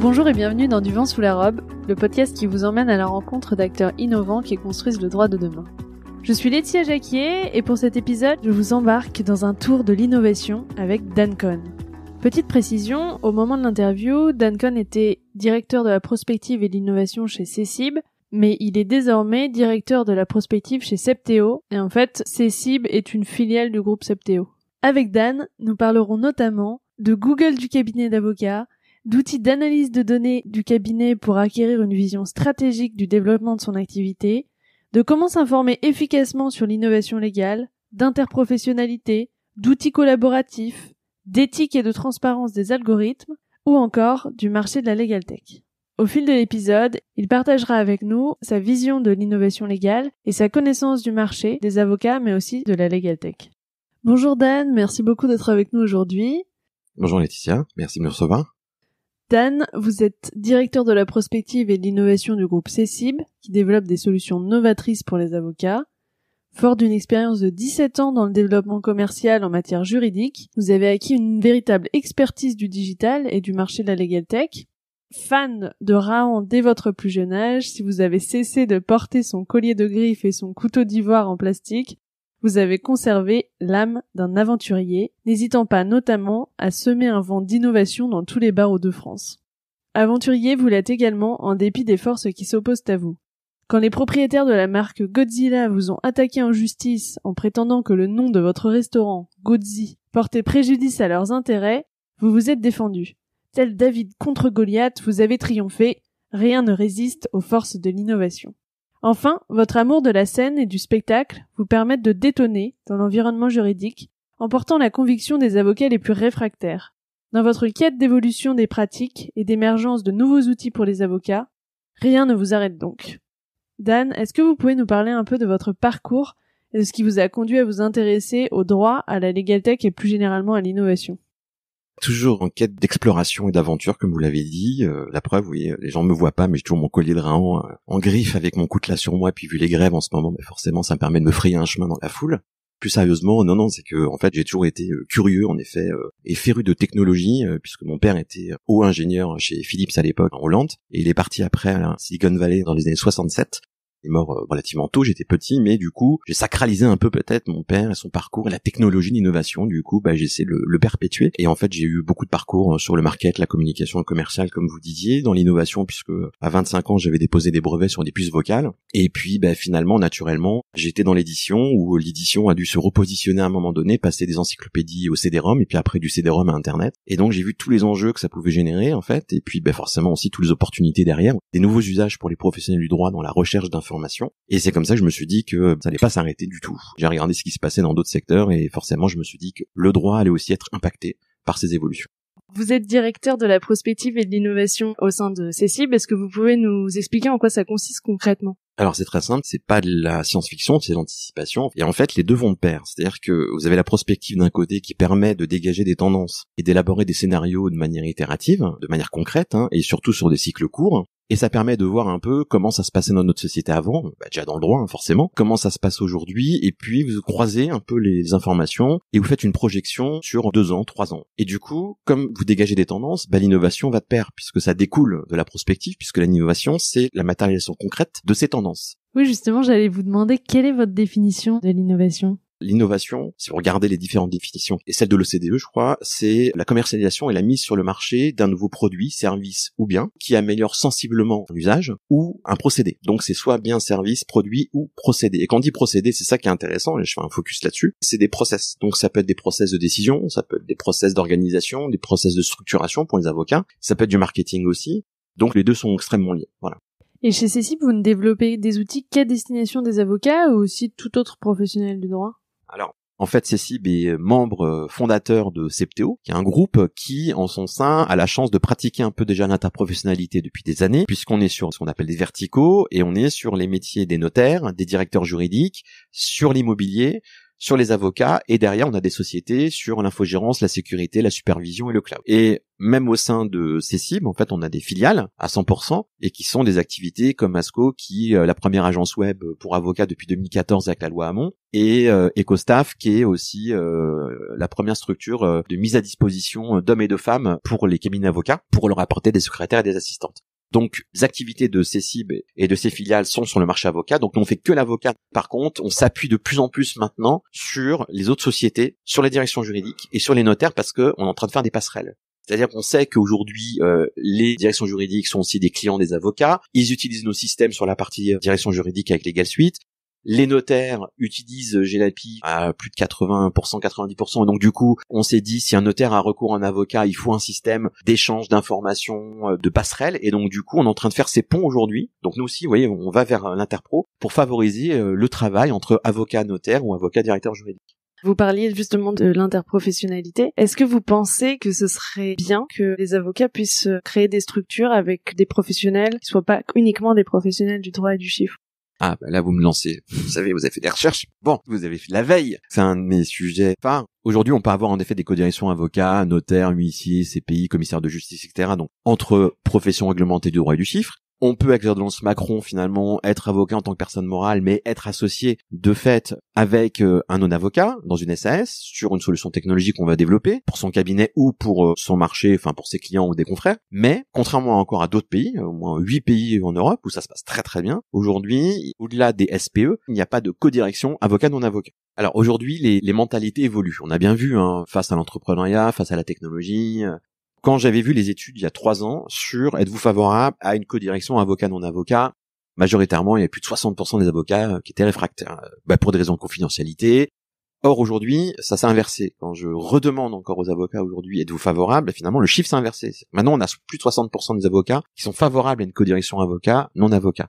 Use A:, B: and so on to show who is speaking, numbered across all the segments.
A: Bonjour et bienvenue dans Du vent sous la robe, le podcast qui vous emmène à la rencontre d'acteurs innovants qui construisent le droit de demain. Je suis Laetitia Jacquier et pour cet épisode, je vous embarque dans un tour de l'innovation avec Dan Cohn. Petite précision, au moment de l'interview, Dan Cohn était directeur de la prospective et de l'innovation chez CECIB, mais il est désormais directeur de la prospective chez Septéo, et en fait, CECIB est une filiale du groupe Septéo. Avec Dan, nous parlerons notamment de Google du cabinet d'avocats, d'outils d'analyse de données du cabinet pour acquérir une vision stratégique du développement de son activité, de comment s'informer efficacement sur l'innovation légale, d'interprofessionnalité, d'outils collaboratifs, d'éthique et de transparence des algorithmes, ou encore du marché de la legal tech. Au fil de l'épisode, il partagera avec nous sa vision de l'innovation légale et sa connaissance du marché des avocats mais aussi de la legal tech. Bonjour Dan, merci beaucoup d'être avec nous aujourd'hui.
B: Bonjour Laetitia, merci de nous recevoir.
A: Dan, vous êtes directeur de la prospective et de l'innovation du groupe CECIB, qui développe des solutions novatrices pour les avocats. Fort d'une expérience de 17 ans dans le développement commercial en matière juridique, vous avez acquis une véritable expertise du digital et du marché de la legal tech. Fan de Raon dès votre plus jeune âge, si vous avez cessé de porter son collier de griffes et son couteau d'ivoire en plastique, vous avez conservé l'âme d'un aventurier, n'hésitant pas notamment à semer un vent d'innovation dans tous les barreaux de France. Aventurier, vous l'êtes également en dépit des forces qui s'opposent à vous. Quand les propriétaires de la marque Godzilla vous ont attaqué en justice en prétendant que le nom de votre restaurant, Godzi, portait préjudice à leurs intérêts, vous vous êtes défendu. Tel David contre Goliath, vous avez triomphé, rien ne résiste aux forces de l'innovation. Enfin, votre amour de la scène et du spectacle vous permettent de détonner dans l'environnement juridique en portant la conviction des avocats les plus réfractaires. Dans votre quête d'évolution des pratiques et d'émergence de nouveaux outils pour les avocats, rien ne vous arrête donc. Dan, est-ce que vous pouvez nous parler un peu de votre parcours et de ce qui vous a conduit à vous intéresser au droit, à la légal tech et plus généralement à l'innovation
B: toujours en quête d'exploration et d'aventure, comme vous l'avez dit. Euh, la preuve, oui, euh, les gens me voient pas, mais j'ai toujours mon collier de Raon euh, en, griffe avec mon coutelas sur moi. puis vu les grèves en ce moment, mais forcément, ça me permet de me frayer un chemin dans la foule. Plus sérieusement, non, non, c'est que en fait, j'ai toujours été curieux, en effet, et féru de technologie, puisque mon père était haut ingénieur chez Philips à l'époque en Hollande, et il est parti après à la Silicon Valley dans les années 67 est mort euh, relativement tôt, j'étais petit, mais du coup, j'ai sacralisé un peu peut-être mon père et son parcours et la technologie, l'innovation, du coup, bah, j'essaie de le, perpétuer. Et en fait, j'ai eu beaucoup de parcours euh, sur le market, la communication commerciale, comme vous disiez, dans l'innovation, puisque euh, à 25 ans, j'avais déposé des brevets sur des puces vocales. Et puis, bah, finalement, naturellement, j'étais dans l'édition où l'édition a dû se repositionner à un moment donné, passer des encyclopédies au CD-ROM et puis après du CD-ROM à Internet. Et donc, j'ai vu tous les enjeux que ça pouvait générer, en fait, et puis, bah, forcément aussi toutes les opportunités derrière, des nouveaux usages pour les professionnels du droit dans la recherche d'informations formation. Et c'est comme ça que je me suis dit que euh, ça allait pas s'arrêter du tout. J'ai regardé ce qui se passait dans d'autres secteurs et forcément je me suis dit que le droit allait aussi être impacté par ces évolutions.
A: Vous êtes directeur de la prospective et de l'innovation au sein de Cécile. Est-ce que vous pouvez nous expliquer en quoi ça consiste concrètement
B: alors c'est très simple, c'est pas de la science-fiction, c'est de l'anticipation. Et en fait, les deux vont de pair. C'est-à-dire que vous avez la prospective d'un côté qui permet de dégager des tendances et d'élaborer des scénarios de manière itérative, de manière concrète, hein, et surtout sur des cycles courts et ça permet de voir un peu comment ça se passait dans notre société avant, bah, déjà dans le droit hein, forcément, comment ça se passe aujourd'hui, et puis vous croisez un peu les informations et vous faites une projection sur deux ans, trois ans. Et du coup, comme vous dégagez des tendances, bah, l'innovation va de pair, puisque ça découle de la prospective, puisque l'innovation, c'est la matérialisation concrète de ces tendances.
A: Oui, justement, j'allais vous demander quelle est votre définition de l'innovation
B: L'innovation, si vous regardez les différentes définitions, et celle de l'OCDE, je crois, c'est la commercialisation et la mise sur le marché d'un nouveau produit, service ou bien qui améliore sensiblement l'usage ou un procédé. Donc c'est soit bien service, produit ou procédé. Et quand on dit procédé, c'est ça qui est intéressant, et je fais un focus là-dessus, c'est des process. Donc ça peut être des process de décision, ça peut être des process d'organisation, des process de structuration pour les avocats, ça peut être du marketing aussi. Donc les deux sont extrêmement liés. Voilà.
A: Et chez Cécile, vous ne développez des outils qu'à destination des avocats ou aussi tout autre professionnel du droit
B: alors, en fait, Cécile est membre euh, fondateur de Septéo, qui est un groupe qui, en son sein, a la chance de pratiquer un peu déjà l'interprofessionnalité depuis des années, puisqu'on est sur ce qu'on appelle des verticaux, et on est sur les métiers des notaires, des directeurs juridiques, sur l'immobilier, sur les avocats, et derrière, on a des sociétés sur l'infogérance, la sécurité, la supervision et le cloud. Et même au sein de ces en fait, on a des filiales à 100% et qui sont des activités comme Asco, qui est euh, la première agence web pour avocats depuis 2014 avec la loi Hamon, et euh, EcoStaff, qui est aussi euh, la première structure de mise à disposition d'hommes et de femmes pour les cabinets avocats, pour leur apporter des secrétaires et des assistantes. Donc, les activités de ces et de ses filiales sont sur le marché avocat. Donc, nous, on fait que l'avocat. Par contre, on s'appuie de plus en plus maintenant sur les autres sociétés, sur les directions juridiques et sur les notaires parce qu'on est en train de faire des passerelles. C'est-à-dire qu'on sait qu'aujourd'hui, euh, les directions juridiques sont aussi des clients des avocats. Ils utilisent nos systèmes sur la partie euh, direction juridique avec Legal Suite. Les notaires utilisent Gélapi à plus de 80%, 90%. Et donc du coup, on s'est dit, si un notaire a recours à un avocat, il faut un système d'échange d'informations, euh, de passerelles. Et donc du coup, on est en train de faire ces ponts aujourd'hui. Donc nous aussi, vous voyez, on va vers l'interpro pour favoriser euh, le travail entre avocat notaire ou avocat directeur juridique.
A: Vous parliez justement de l'interprofessionnalité. Est-ce que vous pensez que ce serait bien que les avocats puissent créer des structures avec des professionnels qui soient pas uniquement des professionnels du droit et du chiffre
B: ah, bah là, vous me lancez. Vous savez, vous avez fait des recherches. Bon, vous avez fait la veille. C'est un de mes sujets pas Aujourd'hui, on peut avoir en effet des codirections avocats, notaires, huissiers, CPI, commissaires de justice, etc. Donc, entre professions réglementées du droit et du chiffre on peut avec l'ordonnance Macron finalement être avocat en tant que personne morale, mais être associé de fait avec euh, un non-avocat dans une SAS sur une solution technologique qu'on va développer pour son cabinet ou pour euh, son marché, enfin pour ses clients ou des confrères. Mais contrairement encore à d'autres pays, au moins huit pays en Europe où ça se passe très très bien, aujourd'hui, au-delà des SPE, il n'y a pas de codirection avocat non-avocat. Alors aujourd'hui, les, mentalités évoluent. On a bien vu, hein, face à l'entrepreneuriat, face à la technologie, quand j'avais vu les études il y a trois ans sur êtes-vous favorable à une codirection avocat non avocat, majoritairement il y a plus de 60% des avocats euh, qui étaient réfractaires euh, bah, pour des raisons de confidentialité. Or aujourd'hui, ça s'est inversé. Quand je redemande encore aux avocats aujourd'hui êtes-vous favorable, bah, finalement le chiffre s'est inversé. Maintenant on a plus de 60% des avocats qui sont favorables à une codirection avocat non avocat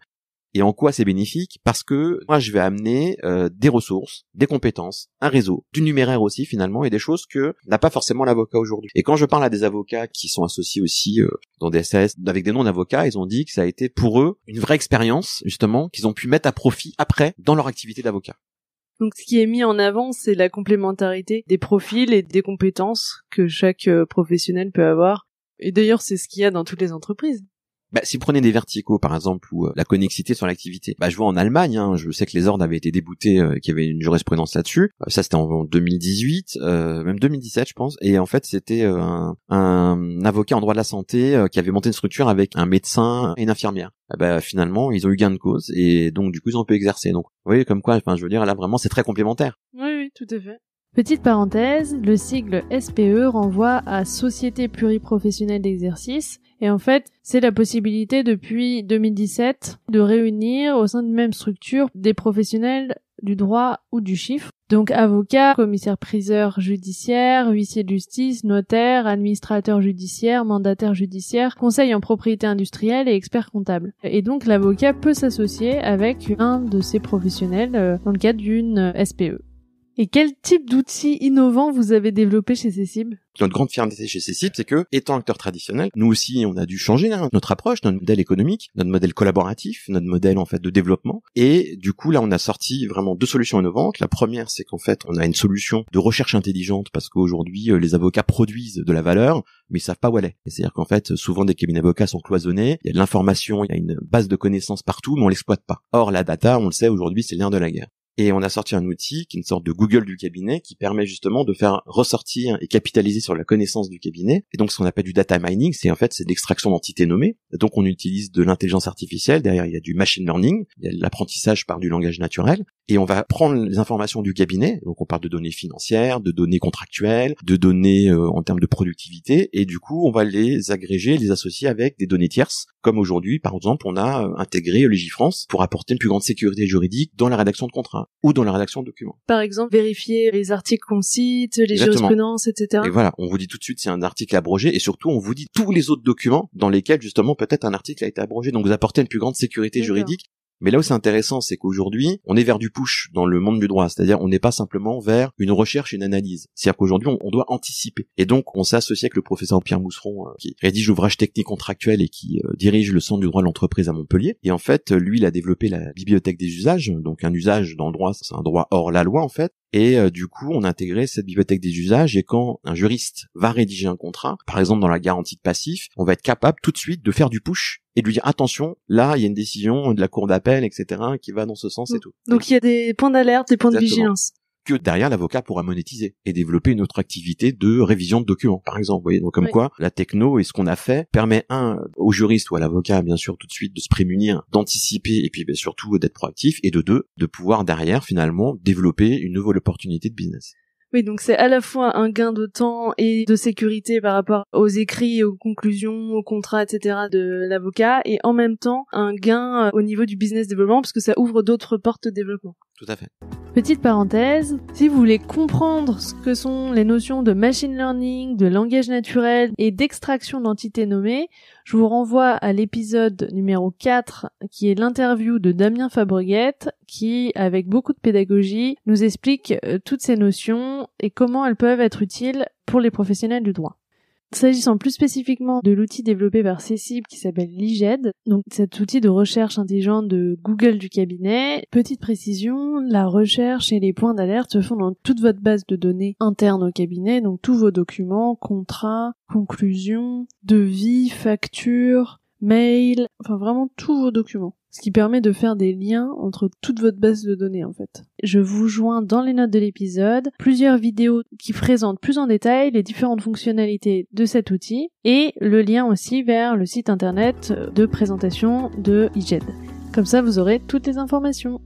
B: et en quoi c'est bénéfique Parce que moi, je vais amener euh, des ressources, des compétences, un réseau, du numéraire aussi finalement, et des choses que n'a pas forcément l'avocat aujourd'hui. Et quand je parle à des avocats qui sont associés aussi euh, dans des SAS avec des noms d'avocats, ils ont dit que ça a été pour eux une vraie expérience justement qu'ils ont pu mettre à profit après dans leur activité d'avocat.
A: Donc ce qui est mis en avant, c'est la complémentarité des profils et des compétences que chaque euh, professionnel peut avoir. Et d'ailleurs, c'est ce qu'il y a dans toutes les entreprises.
B: Bah, si vous prenez des verticaux, par exemple, ou euh, la connexité sur l'activité, bah, je vois en Allemagne, hein, je sais que les ordres avaient été déboutés, euh, qu'il y avait une jurisprudence là-dessus. Euh, ça, c'était en 2018, euh, même 2017, je pense. Et en fait, c'était un, un, avocat en droit de la santé qui avait monté une structure avec un médecin et une infirmière. Ah, bah, finalement, ils ont eu gain de cause et donc du coup, ils ont pu exercer. Donc, vous voyez comme quoi, enfin, je veux dire, là, vraiment, c'est très complémentaire.
A: Oui, oui, tout à fait. Petite parenthèse, le sigle SPE renvoie à Société pluriprofessionnelle d'exercice et en fait, c'est la possibilité depuis 2017 de réunir au sein d'une même structure des professionnels du droit ou du chiffre. Donc avocat, commissaire priseur judiciaire, huissier de justice, notaire, administrateur judiciaire, mandataire judiciaire, conseil en propriété industrielle et expert comptable. Et donc l'avocat peut s'associer avec un de ces professionnels euh, dans le cadre d'une euh, SPE. Et quel type d'outils innovants vous avez développé chez Cécib
B: Notre grande fierté chez Cécib, c'est que, étant acteur traditionnel, nous aussi, on a dû changer hein, notre approche, notre modèle économique, notre modèle collaboratif, notre modèle en fait de développement. Et du coup, là, on a sorti vraiment deux solutions innovantes. La première, c'est qu'en fait, on a une solution de recherche intelligente parce qu'aujourd'hui, euh, les avocats produisent de la valeur, mais ils savent pas où elle est. C'est-à-dire qu'en fait, souvent des cabinets d'avocats sont cloisonnés, il y a de l'information, il y a une base de connaissances partout, mais on l'exploite pas. Or, la data, on le sait aujourd'hui, c'est le de la guerre. Et on a sorti un outil qui est une sorte de Google du cabinet qui permet justement de faire ressortir et capitaliser sur la connaissance du cabinet. Et donc ce qu'on appelle du data mining, c'est en fait c'est l'extraction d'entités nommées. Donc on utilise de l'intelligence artificielle, derrière il y a du machine learning, l'apprentissage par du langage naturel, et on va prendre les informations du cabinet, donc on parle de données financières, de données contractuelles, de données euh, en termes de productivité, et du coup on va les agréger, les associer avec des données tierces, comme aujourd'hui par exemple on a euh, intégré France pour apporter une plus grande sécurité juridique dans la rédaction de contrats ou dans la rédaction de documents.
A: Par exemple, vérifier les articles qu'on cite, les jurisprudences, etc. Et
B: voilà, on vous dit tout de suite si un article est abrogé et surtout on vous dit tous les autres documents dans lesquels justement peut-être un article a été abrogé. Donc vous apportez une plus grande sécurité juridique mais là où c'est intéressant, c'est qu'aujourd'hui, on est vers du push dans le monde du droit, c'est-à-dire on n'est pas simplement vers une recherche et une analyse. C'est-à-dire qu'aujourd'hui, on, doit anticiper. Et donc, on s'est avec le professeur Pierre Mousseron, euh, qui rédige l'ouvrage technique contractuel et qui euh, dirige le Centre du droit de l'entreprise à Montpellier. Et en fait, euh, lui, il a développé la bibliothèque des usages, donc un usage dans le droit, c'est un droit hors la loi en fait. Et du coup, on a intégré cette bibliothèque des usages et quand un juriste va rédiger un contrat, par exemple dans la garantie de passif, on va être capable tout de suite de faire du push et de lui dire attention, là il y a une décision de la cour d'appel, etc., qui va dans ce sens et mm. tout.
A: Donc il y a des points d'alerte, des points de vigilance.
B: Que derrière l'avocat pourra monétiser et développer une autre activité de révision de documents, par exemple. Vous voyez, donc comme quoi la techno et ce qu'on a fait permet un au juriste ou à l'avocat, bien sûr, tout de suite de se prémunir, d'anticiper et puis bien surtout d'être proactif et de deux de pouvoir derrière finalement développer une nouvelle opportunité de business.
A: Oui, donc c'est à la fois un gain de temps et de sécurité par rapport aux écrits, aux conclusions, aux contrats, etc. de l'avocat, et en même temps un gain euh, au niveau du business développement, parce que ça ouvre d'autres portes de développement. Tout à fait. Petite parenthèse, si vous voulez comprendre ce que sont les notions de machine learning, de langage naturel et d'extraction d'entités nommées, je vous renvoie à l'épisode numéro 4 qui est l'interview de Damien Fabreguette qui, avec beaucoup de pédagogie, nous explique euh, toutes ces notions et comment elles peuvent être utiles pour les professionnels du droit. S'agissant plus spécifiquement de l'outil développé par Cécile qui s'appelle Liged, donc cet outil de recherche intelligente de Google du cabinet, petite précision, la recherche et les points d'alerte se font dans toute votre base de données interne au cabinet, donc tous vos documents, contrats, conclusions, devis, factures, mails, enfin vraiment tous vos documents ce qui permet de faire des liens entre toute votre base de données en fait. Je vous joins dans les notes de l'épisode plusieurs vidéos qui présentent plus en détail les différentes fonctionnalités de cet outil et le lien aussi vers le site internet de présentation de IGED. Comme ça, vous aurez toutes les informations.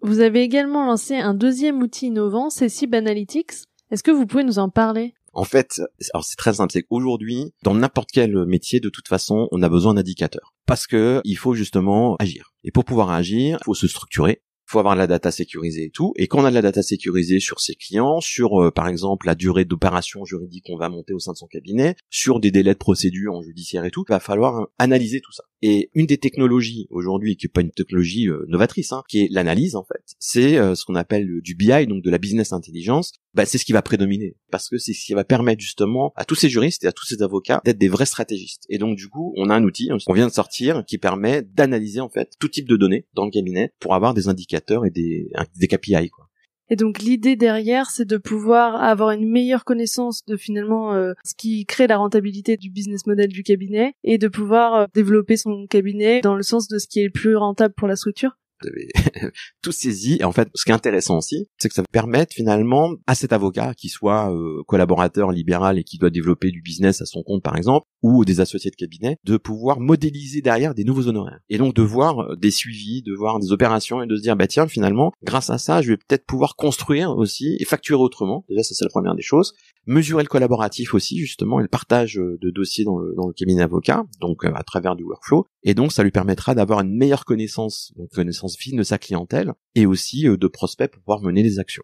A: Vous avez également lancé un deuxième outil innovant, c'est Sib Est-ce que vous pouvez nous en parler
B: en fait, alors c'est très simple, c'est qu'aujourd'hui, dans n'importe quel métier, de toute façon, on a besoin d'indicateurs. Parce que il faut justement agir. Et pour pouvoir agir, il faut se structurer faut avoir de la data sécurisée et tout. Et quand on a de la data sécurisée sur ses clients, sur euh, par exemple la durée d'opération juridique qu'on va monter au sein de son cabinet, sur des délais de procédure en judiciaire et tout, il va falloir hein, analyser tout ça. Et une des technologies aujourd'hui, qui est pas une technologie euh, novatrice, hein, qui est l'analyse en fait, c'est euh, ce qu'on appelle du BI, donc de la business intelligence. Bah, c'est ce qui va prédominer parce que c'est ce qui va permettre justement à tous ces juristes et à tous ces avocats d'être des vrais stratégistes. Et donc du coup, on a un outil qu'on vient de sortir qui permet d'analyser en fait tout type de données dans le cabinet pour avoir des indicateurs et des, des KPI quoi.
A: Et donc l'idée derrière, c'est de pouvoir avoir une meilleure connaissance de finalement euh, ce qui crée la rentabilité du business model du cabinet et de pouvoir euh, développer son cabinet dans le sens de ce qui est le plus rentable pour la structure
B: vous avez tout saisi. Et en fait, ce qui est intéressant aussi, c'est que ça permet finalement à cet avocat, qui soit euh, collaborateur libéral et qui doit développer du business à son compte par exemple, ou des associés de cabinet, de pouvoir modéliser derrière des nouveaux honoraires. Et donc de voir euh, des suivis, de voir des opérations et de se dire, bah tiens, finalement, grâce à ça, je vais peut-être pouvoir construire aussi et facturer autrement. Déjà, ça c'est la première des choses. Mesurer le collaboratif aussi, justement, et le partage euh, de dossiers dans le, cabinet avocat donc à travers du workflow. Et donc, ça lui permettra d'avoir une meilleure connaissance, donc connaissance de sa clientèle et aussi euh, de prospects pour pouvoir mener des actions.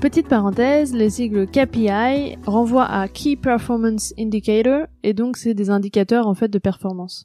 A: Petite parenthèse, les sigles KPI renvoient à Key Performance Indicator et donc c'est des indicateurs en fait de performance.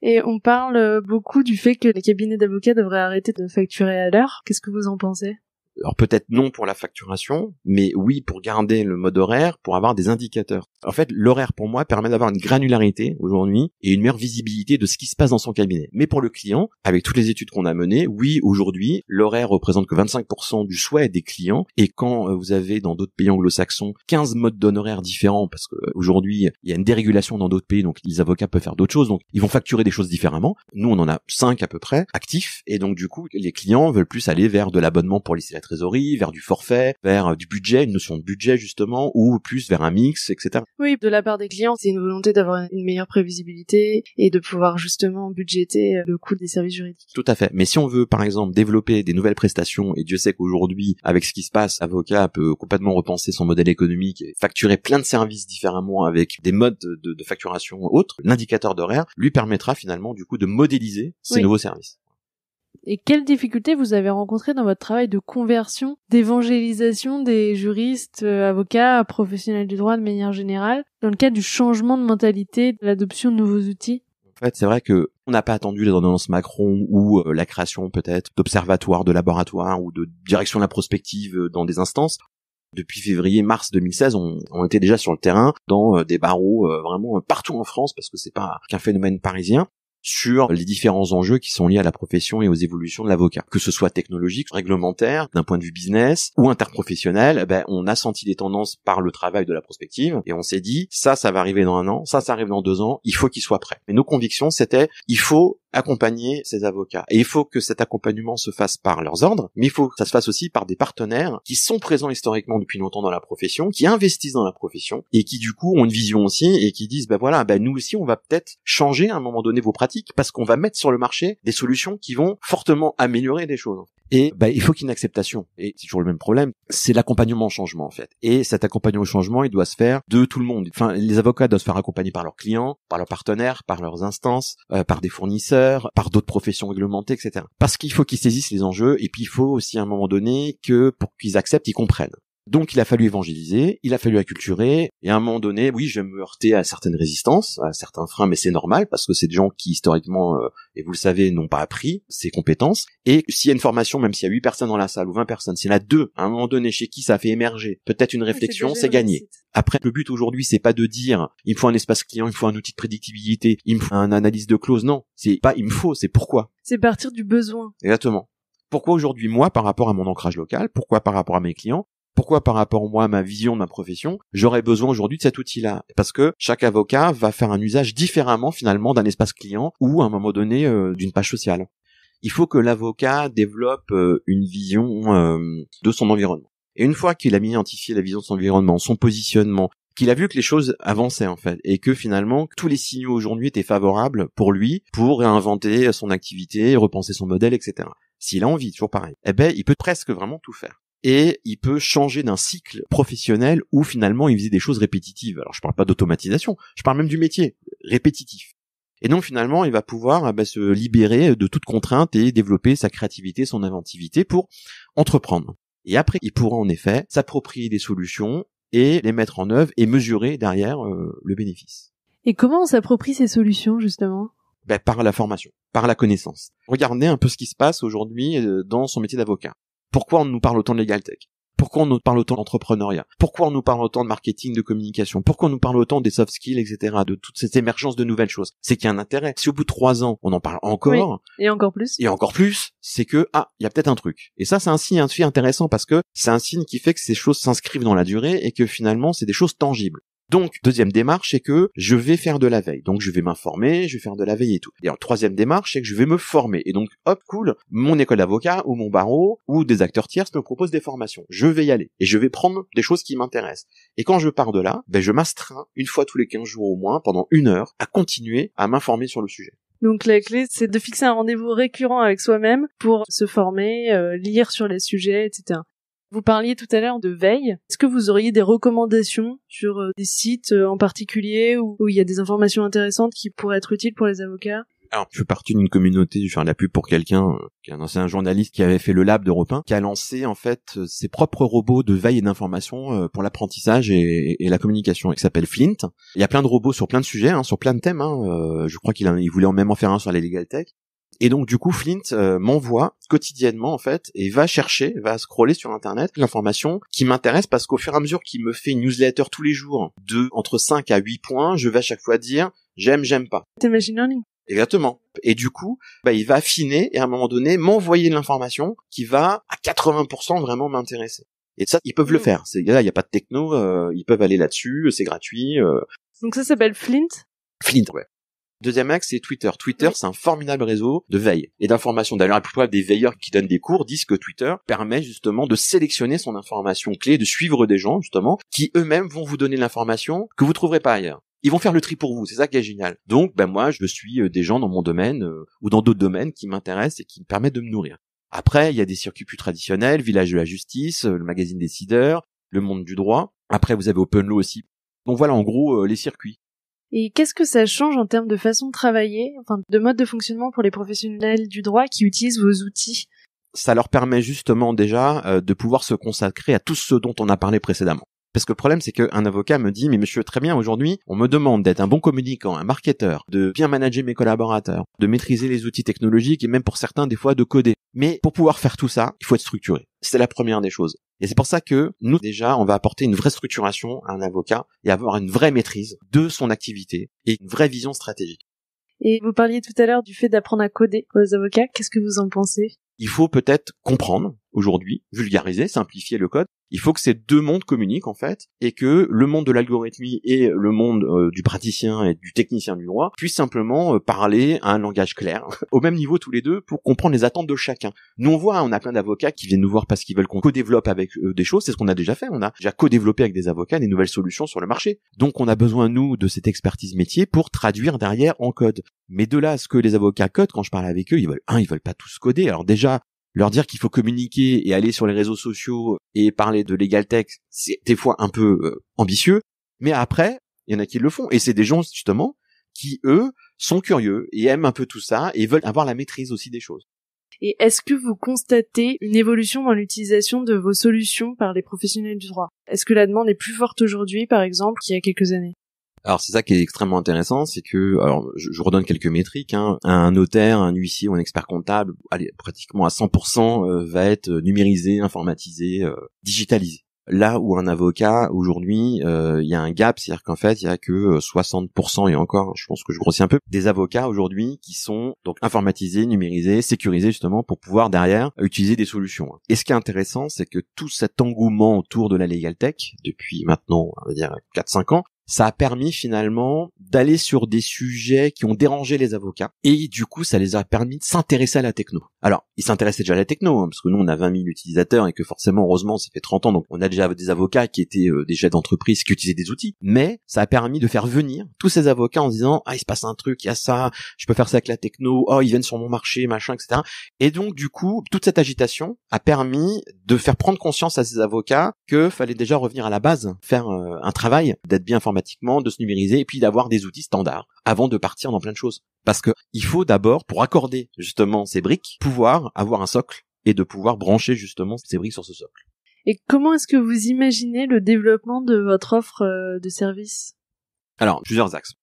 A: Et on parle euh, beaucoup du fait que les cabinets d'avocats devraient arrêter de facturer à l'heure. Qu'est-ce que vous en pensez
B: Alors peut-être non pour la facturation, mais oui pour garder le mode horaire, pour avoir des indicateurs en fait, l'horaire pour moi permet d'avoir une granularité aujourd'hui et une meilleure visibilité de ce qui se passe dans son cabinet. Mais pour le client, avec toutes les études qu'on a menées, oui, aujourd'hui, l'horaire représente que 25% du souhait des clients. Et quand euh, vous avez dans d'autres pays anglo-saxons 15 modes d'honoraires différents, parce qu'aujourd'hui, euh, il y a une dérégulation dans d'autres pays, donc les avocats peuvent faire d'autres choses, donc ils vont facturer des choses différemment. Nous, on en a 5 à peu près actifs. Et donc, du coup, les clients veulent plus aller vers de l'abonnement pour lisser la trésorerie, vers du forfait, vers euh, du budget, une notion de budget justement, ou plus vers un mix, etc.
A: Oui, de la part des clients, c'est une volonté d'avoir une meilleure prévisibilité et de pouvoir justement budgéter euh, le coût des services juridiques.
B: Tout à fait. Mais si on veut, par exemple, développer des nouvelles prestations, et Dieu sait qu'aujourd'hui, avec ce qui se passe, avocat peut complètement repenser son modèle économique et facturer plein de services différemment avec des modes de, facturation autres, l'indicateur d'horaire lui permettra finalement du coup de modéliser ces nouveaux services
A: et quelles difficultés vous avez rencontrées dans votre travail de conversion, d'évangélisation des juristes, euh, avocats, professionnels du droit de manière générale, dans le cadre du changement de mentalité, de l'adoption de nouveaux outils
B: en fait, c'est vrai que on n'a pas attendu les ordonnances Macron ou euh, la création peut-être d'observatoires, de laboratoires ou de direction de la prospective euh, dans des instances. Depuis février-mars 2016, on, on, était déjà sur le terrain, dans des barreaux vraiment partout en France, parce que c'est pas qu'un phénomène parisien sur les différents enjeux qui sont liés à la profession et aux évolutions de l'avocat. Que ce soit technologique, réglementaire, d'un point de vue business ou interprofessionnel, eh ben, on a senti des tendances par le travail de la prospective et on s'est dit, ça, ça va arriver dans un an, ça, ça arrive dans deux ans, il faut qu'il soit prêt. Mais nos convictions, c'était, il faut accompagner ces avocats. Et il faut que cet accompagnement se fasse par leurs ordres, mais il faut que ça se fasse aussi par des partenaires qui sont présents historiquement depuis longtemps dans la profession, qui investissent dans la profession et qui du coup ont une vision aussi et qui disent ben voilà, ben nous aussi on va peut-être changer à un moment donné vos pratiques parce qu'on va mettre sur le marché des solutions qui vont fortement améliorer les choses. Et bah, il faut qu'il y ait une acceptation. Et c'est toujours le même problème. C'est l'accompagnement au changement, en fait. Et cet accompagnement au changement, il doit se faire de tout le monde. Enfin, les avocats doivent se faire accompagner par leurs clients, par leurs partenaires, par leurs instances, euh, par des fournisseurs, par d'autres professions réglementées, etc. Parce qu'il faut qu'ils saisissent les enjeux. Et puis, il faut aussi, à un moment donné, que pour qu'ils acceptent, ils comprennent. Donc il a fallu évangéliser, il a fallu acculturer, et à un moment donné, oui, je vais me heurter à certaines résistances, à certains freins, mais c'est normal, parce que c'est des gens qui, historiquement, euh, et vous le savez, n'ont pas appris ces compétences. Et s'il y a une formation, même s'il y a 8 personnes dans la salle ou 20 personnes, s'il y en a deux, à un moment donné, chez qui ça fait émerger peut-être une ah, réflexion, c'est gagné. Après, le but aujourd'hui, c'est pas de dire, il me faut un espace client, il me faut un outil de prédictibilité, il me faut un analyse de clause, non. C'est pas il me faut, c'est pourquoi.
A: C'est partir du besoin.
B: Exactement pourquoi aujourd'hui moi par rapport à mon ancrage local, pourquoi par rapport à mes clients, pourquoi par rapport à moi ma vision de ma profession, j'aurais besoin aujourd'hui de cet outil-là Parce que chaque avocat va faire un usage différemment finalement d'un espace client ou à un moment donné euh, d'une page sociale. Il faut que l'avocat développe euh, une vision euh, de son environnement. Et une fois qu'il a identifié la vision de son environnement, son positionnement, qu'il a vu que les choses avançaient en fait et que finalement tous les signaux aujourd'hui étaient favorables pour lui pour réinventer son activité, repenser son modèle, etc. S'il a envie, toujours pareil, eh ben il peut presque vraiment tout faire et il peut changer d'un cycle professionnel où finalement il faisait des choses répétitives. Alors je parle pas d'automatisation, je parle même du métier répétitif. Et donc finalement, il va pouvoir eh ben, se libérer de toute contrainte et développer sa créativité, son inventivité pour entreprendre. Et après, il pourra en effet s'approprier des solutions et les mettre en œuvre et mesurer derrière euh, le bénéfice.
A: Et comment on s'approprie ces solutions justement
B: ben, Par la formation, par la connaissance. Regardez un peu ce qui se passe aujourd'hui euh, dans son métier d'avocat. Pourquoi on nous parle autant de legal tech Pourquoi on nous parle autant d'entrepreneuriat Pourquoi on nous parle autant de marketing, de communication Pourquoi on nous parle autant des soft skills, etc. De toutes ces émergences de nouvelles choses C'est qu'il y a un intérêt. Si au bout de trois ans, on en parle encore. et encore plus. Et encore plus, c'est que, ah, il y a peut-être un truc. Et ça, c'est un signe, un signe intéressant parce que c'est un signe qui fait que ces choses s'inscrivent dans la durée et que finalement, c'est des choses tangibles. Donc, deuxième démarche, c'est que je vais faire de la veille. Donc, je vais m'informer, je vais faire de la veille et tout. Et en troisième démarche, c'est que je vais me former. Et donc, hop, cool, mon école d'avocat ou mon barreau ou des acteurs tierces me proposent des formations. Je vais y aller et je vais prendre des choses qui m'intéressent. Et quand je pars de là, ben, je m'astreins une fois tous les 15 jours au moins, pendant une heure, à continuer à m'informer sur le sujet.
A: Donc la clé, c'est de fixer un rendez-vous récurrent avec soi-même pour se former, euh, lire sur les sujets, etc. Vous parliez tout à l'heure de veille. Est-ce que vous auriez des recommandations sur euh, des sites euh, en particulier où, il y a des informations intéressantes qui pourraient être utiles pour les avocats
B: alors, je fais partie d'une communauté, je faire de la pub pour quelqu'un, euh, qui est un ancien journaliste qui avait fait le lab de 1, qui a lancé en fait ses propres robots de veille et d'information pour l'apprentissage et, la communication, qui s'appelle Flint. Il y a plein de robots sur plein de sujets, hein, sur plein de thèmes. Hein, je crois qu'il il voulait en même en faire un sur les legal tech. Et donc du coup, Flint euh, m'envoie quotidiennement en fait et va chercher, va scroller sur internet l'information qui m'intéresse parce qu'au fur et à mesure qu'il me fait une newsletter tous les jours de entre 5 à 8 points, je vais à chaque fois dire j'aime, j'aime pas. Exactement. Et du coup, bah, il va affiner et à un moment donné m'envoyer de l'information qui va à 80% vraiment m'intéresser. Et ça, ils peuvent le mm. faire. C'est là, il n'y a pas de techno, euh, ils peuvent aller là-dessus, c'est gratuit. Euh.
A: Donc ça s'appelle Flint.
B: Flint, ouais. Deuxième axe, c'est Twitter. Twitter, c'est un formidable réseau de veille et d'information. D'ailleurs, la plupart des veilleurs qui donnent des cours disent que Twitter permet justement de sélectionner son information clé, de suivre des gens, justement, qui eux-mêmes vont vous donner l'information que vous trouverez pas ailleurs. Ils vont faire le tri pour vous, c'est ça qui est génial. Donc, ben moi, je suis euh, des gens dans mon domaine euh, ou dans d'autres domaines qui m'intéressent et qui me permettent de me nourrir. Après, il y a des circuits plus traditionnels, Village de la Justice, euh, le magazine Décideur, le monde du droit. Après, vous avez Open Law aussi. Donc voilà, en gros, les circuits.
A: Et qu'est-ce que ça change en termes de façon de travailler, enfin de mode de fonctionnement pour les professionnels du droit qui utilisent vos outils
B: Ça leur permet justement déjà euh, de pouvoir se consacrer à tout ce dont on a parlé précédemment. Parce que le problème, c'est qu'un avocat me dit, mais monsieur, très bien, aujourd'hui, on me demande d'être un bon communicant, un marketeur, de bien manager mes collaborateurs, de maîtriser les outils technologiques et même pour certains, des fois, de coder. Mais pour pouvoir faire tout ça, il faut être structuré. C'est la première des choses. Et c'est pour ça que nous, déjà, on va apporter une vraie structuration à un avocat et avoir une vraie maîtrise de son activité et une vraie vision stratégique.
A: Et vous parliez tout à l'heure du fait d'apprendre à coder aux avocats. Qu'est-ce que vous en pensez
B: Il faut peut-être comprendre aujourd'hui, vulgariser, simplifier le code, il faut que ces deux mondes communiquent en fait et que le monde de l'algorithmie et le monde euh, du praticien et du technicien du droit puissent simplement euh, parler un langage clair, au même niveau tous les deux, pour comprendre les attentes de chacun. Nous on voit, hein, on a plein d'avocats qui viennent nous voir parce qu'ils veulent qu'on co-développe avec euh, des choses. C'est ce qu'on a déjà fait. On a déjà co-développé avec des avocats des nouvelles solutions sur le marché. Donc on a besoin nous de cette expertise métier pour traduire derrière en code. Mais de là ce que les avocats codent, quand je parle avec eux, ils veulent un, ils veulent pas tous coder. Alors déjà, leur dire qu'il faut communiquer et aller sur les réseaux sociaux et parler de l'égaltech, c'est des fois un peu euh, ambitieux, mais après, il y en a qui le font et c'est des gens justement qui eux sont curieux et aiment un peu tout ça et veulent avoir la maîtrise aussi des choses.
A: Et est-ce que vous constatez une évolution dans l'utilisation de vos solutions par les professionnels du droit Est-ce que la demande est plus forte aujourd'hui, par exemple, qu'il y a quelques années
B: alors c'est ça qui est extrêmement intéressant, c'est que alors je, redonne quelques métriques. Hein, un notaire, un huissier ou un expert comptable, allez, pratiquement à 100% euh, va être euh, numérisé, informatisé, euh, digitalisé. Là où un avocat aujourd'hui, il y a un gap, c'est-à-dire qu'en fait il y a que 60% et encore, je pense que je grossis un peu, des avocats aujourd'hui qui sont donc informatisés, numérisés, sécurisés justement pour pouvoir derrière utiliser des solutions. Hein. Et ce qui est intéressant, c'est que tout cet engouement autour de la legal tech depuis maintenant, on va dire 4-5 ans, ça a permis finalement d'aller sur des sujets qui ont dérangé les avocats et du coup ça les a permis de s'intéresser à la techno. Alors ils s'intéressaient déjà à la techno hein, parce que nous on a 20 000 utilisateurs et que forcément heureusement ça fait 30 ans donc on a déjà des avocats qui étaient euh, déjà d'entreprise qui utilisaient des outils mais ça a permis de faire venir tous ces avocats en disant ah il se passe un truc, il y a ça, je peux faire ça avec la techno, oh ils viennent sur mon marché machin etc. Et donc du coup toute cette agitation a permis de faire prendre conscience à ces avocats que fallait déjà revenir à la base, faire euh, un travail, d'être bien informé informatiquement, de se numériser et puis d'avoir des outils standards avant de partir dans plein de choses. Parce que il faut d'abord, pour accorder justement ces briques, pouvoir avoir un socle et de pouvoir brancher justement ces briques sur ce socle.
A: Et comment est-ce que vous imaginez le développement de votre offre euh, de service
B: Alors, plusieurs axes.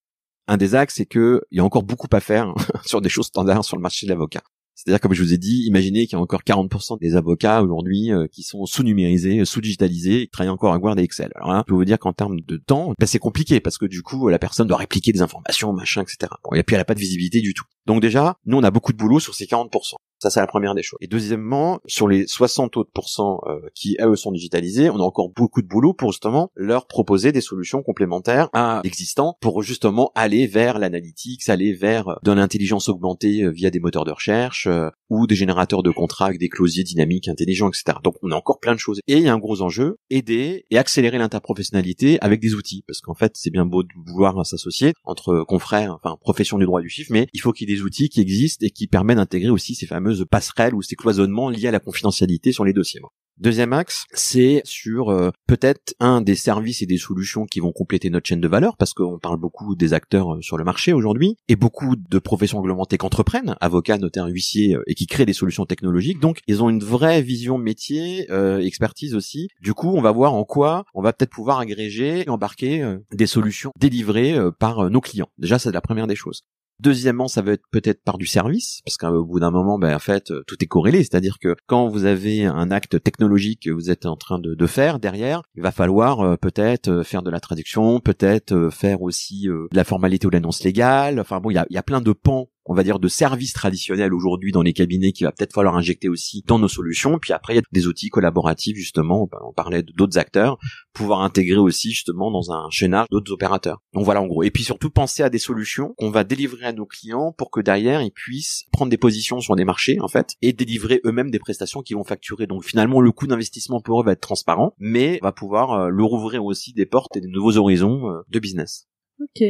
B: Un des axes, c'est qu'il y a encore beaucoup à faire sur des choses standards sur le marché de l'avocat. C'est-à-dire, comme je vous ai dit, imaginez qu'il y a encore 40% des avocats aujourd'hui euh, qui sont sous-numérisés, euh, sous-digitalisés, qui travaillent encore à Word et Excel. Alors là, je peux vous dire qu'en termes de temps, bah, c'est compliqué parce que du coup, la personne doit répliquer des informations, machin, etc. Bon, et puis elle n'a pas de visibilité du tout. Donc déjà, nous, on a beaucoup de boulot sur ces 40%. Ça, c'est la première des choses. Et deuxièmement, sur les 60 autres pourcents euh, qui, à eux, sont digitalisés, on a encore beaucoup de boulot pour justement leur proposer des solutions complémentaires à l'existant pour justement aller vers l'analytics, aller vers euh, de l'intelligence augmentée euh, via des moteurs de recherche ou des générateurs de contrats, des closiers dynamiques, intelligents, etc. Donc, on a encore plein de choses. Et il y a un gros enjeu, aider et accélérer l'interprofessionnalité avec des outils. Parce qu'en fait, c'est bien beau de vouloir s'associer entre confrères, enfin, profession du droit du chiffre, mais il faut qu'il y ait des outils qui existent et qui permettent d'intégrer aussi ces fameux passerelles ou ces cloisonnements liés à la confidentialité sur les dossiers. Deuxième axe, c'est sur euh, peut-être un des services et des solutions qui vont compléter notre chaîne de valeur, parce qu'on parle beaucoup des acteurs euh, sur le marché aujourd'hui, et beaucoup de professions réglementées qu'entreprennent, avocats, notaires, huissiers, euh, et qui créent des solutions technologiques. Donc, ils ont une vraie vision métier, expertise aussi. Du coup, on va voir en quoi on va peut-être pouvoir agréger et embarquer des solutions délivrées par nos clients. Déjà, c'est la première des choses. Deuxièmement, ça va être peut-être par du service, parce qu'au bout d'un moment, ben, en fait, euh, tout est corrélé. C'est-à-dire que quand vous avez un acte technologique que vous êtes en train de, faire derrière, il va falloir euh, peut-être euh, faire de la traduction, peut-être faire aussi de la formalité ou l'annonce légale. Enfin bon, il y a, plein de pans on va dire, de services traditionnels aujourd'hui dans les cabinets qui va peut-être falloir injecter aussi dans nos solutions. Puis après, il y a des outils collaboratifs, justement, ben, on parlait d'autres acteurs, pouvoir intégrer aussi, justement, dans un chaînage d'autres opérateurs. Donc voilà, en gros. Et puis surtout, penser à des solutions qu'on va délivrer à nos clients pour que derrière, ils puissent prendre des positions sur des marchés, en fait, et délivrer eux-mêmes des prestations qu'ils vont facturer. Donc finalement, le coût d'investissement pour eux va être transparent, mais va pouvoir euh, leur ouvrir aussi des portes et des nouveaux horizons euh, de business.
A: Ok,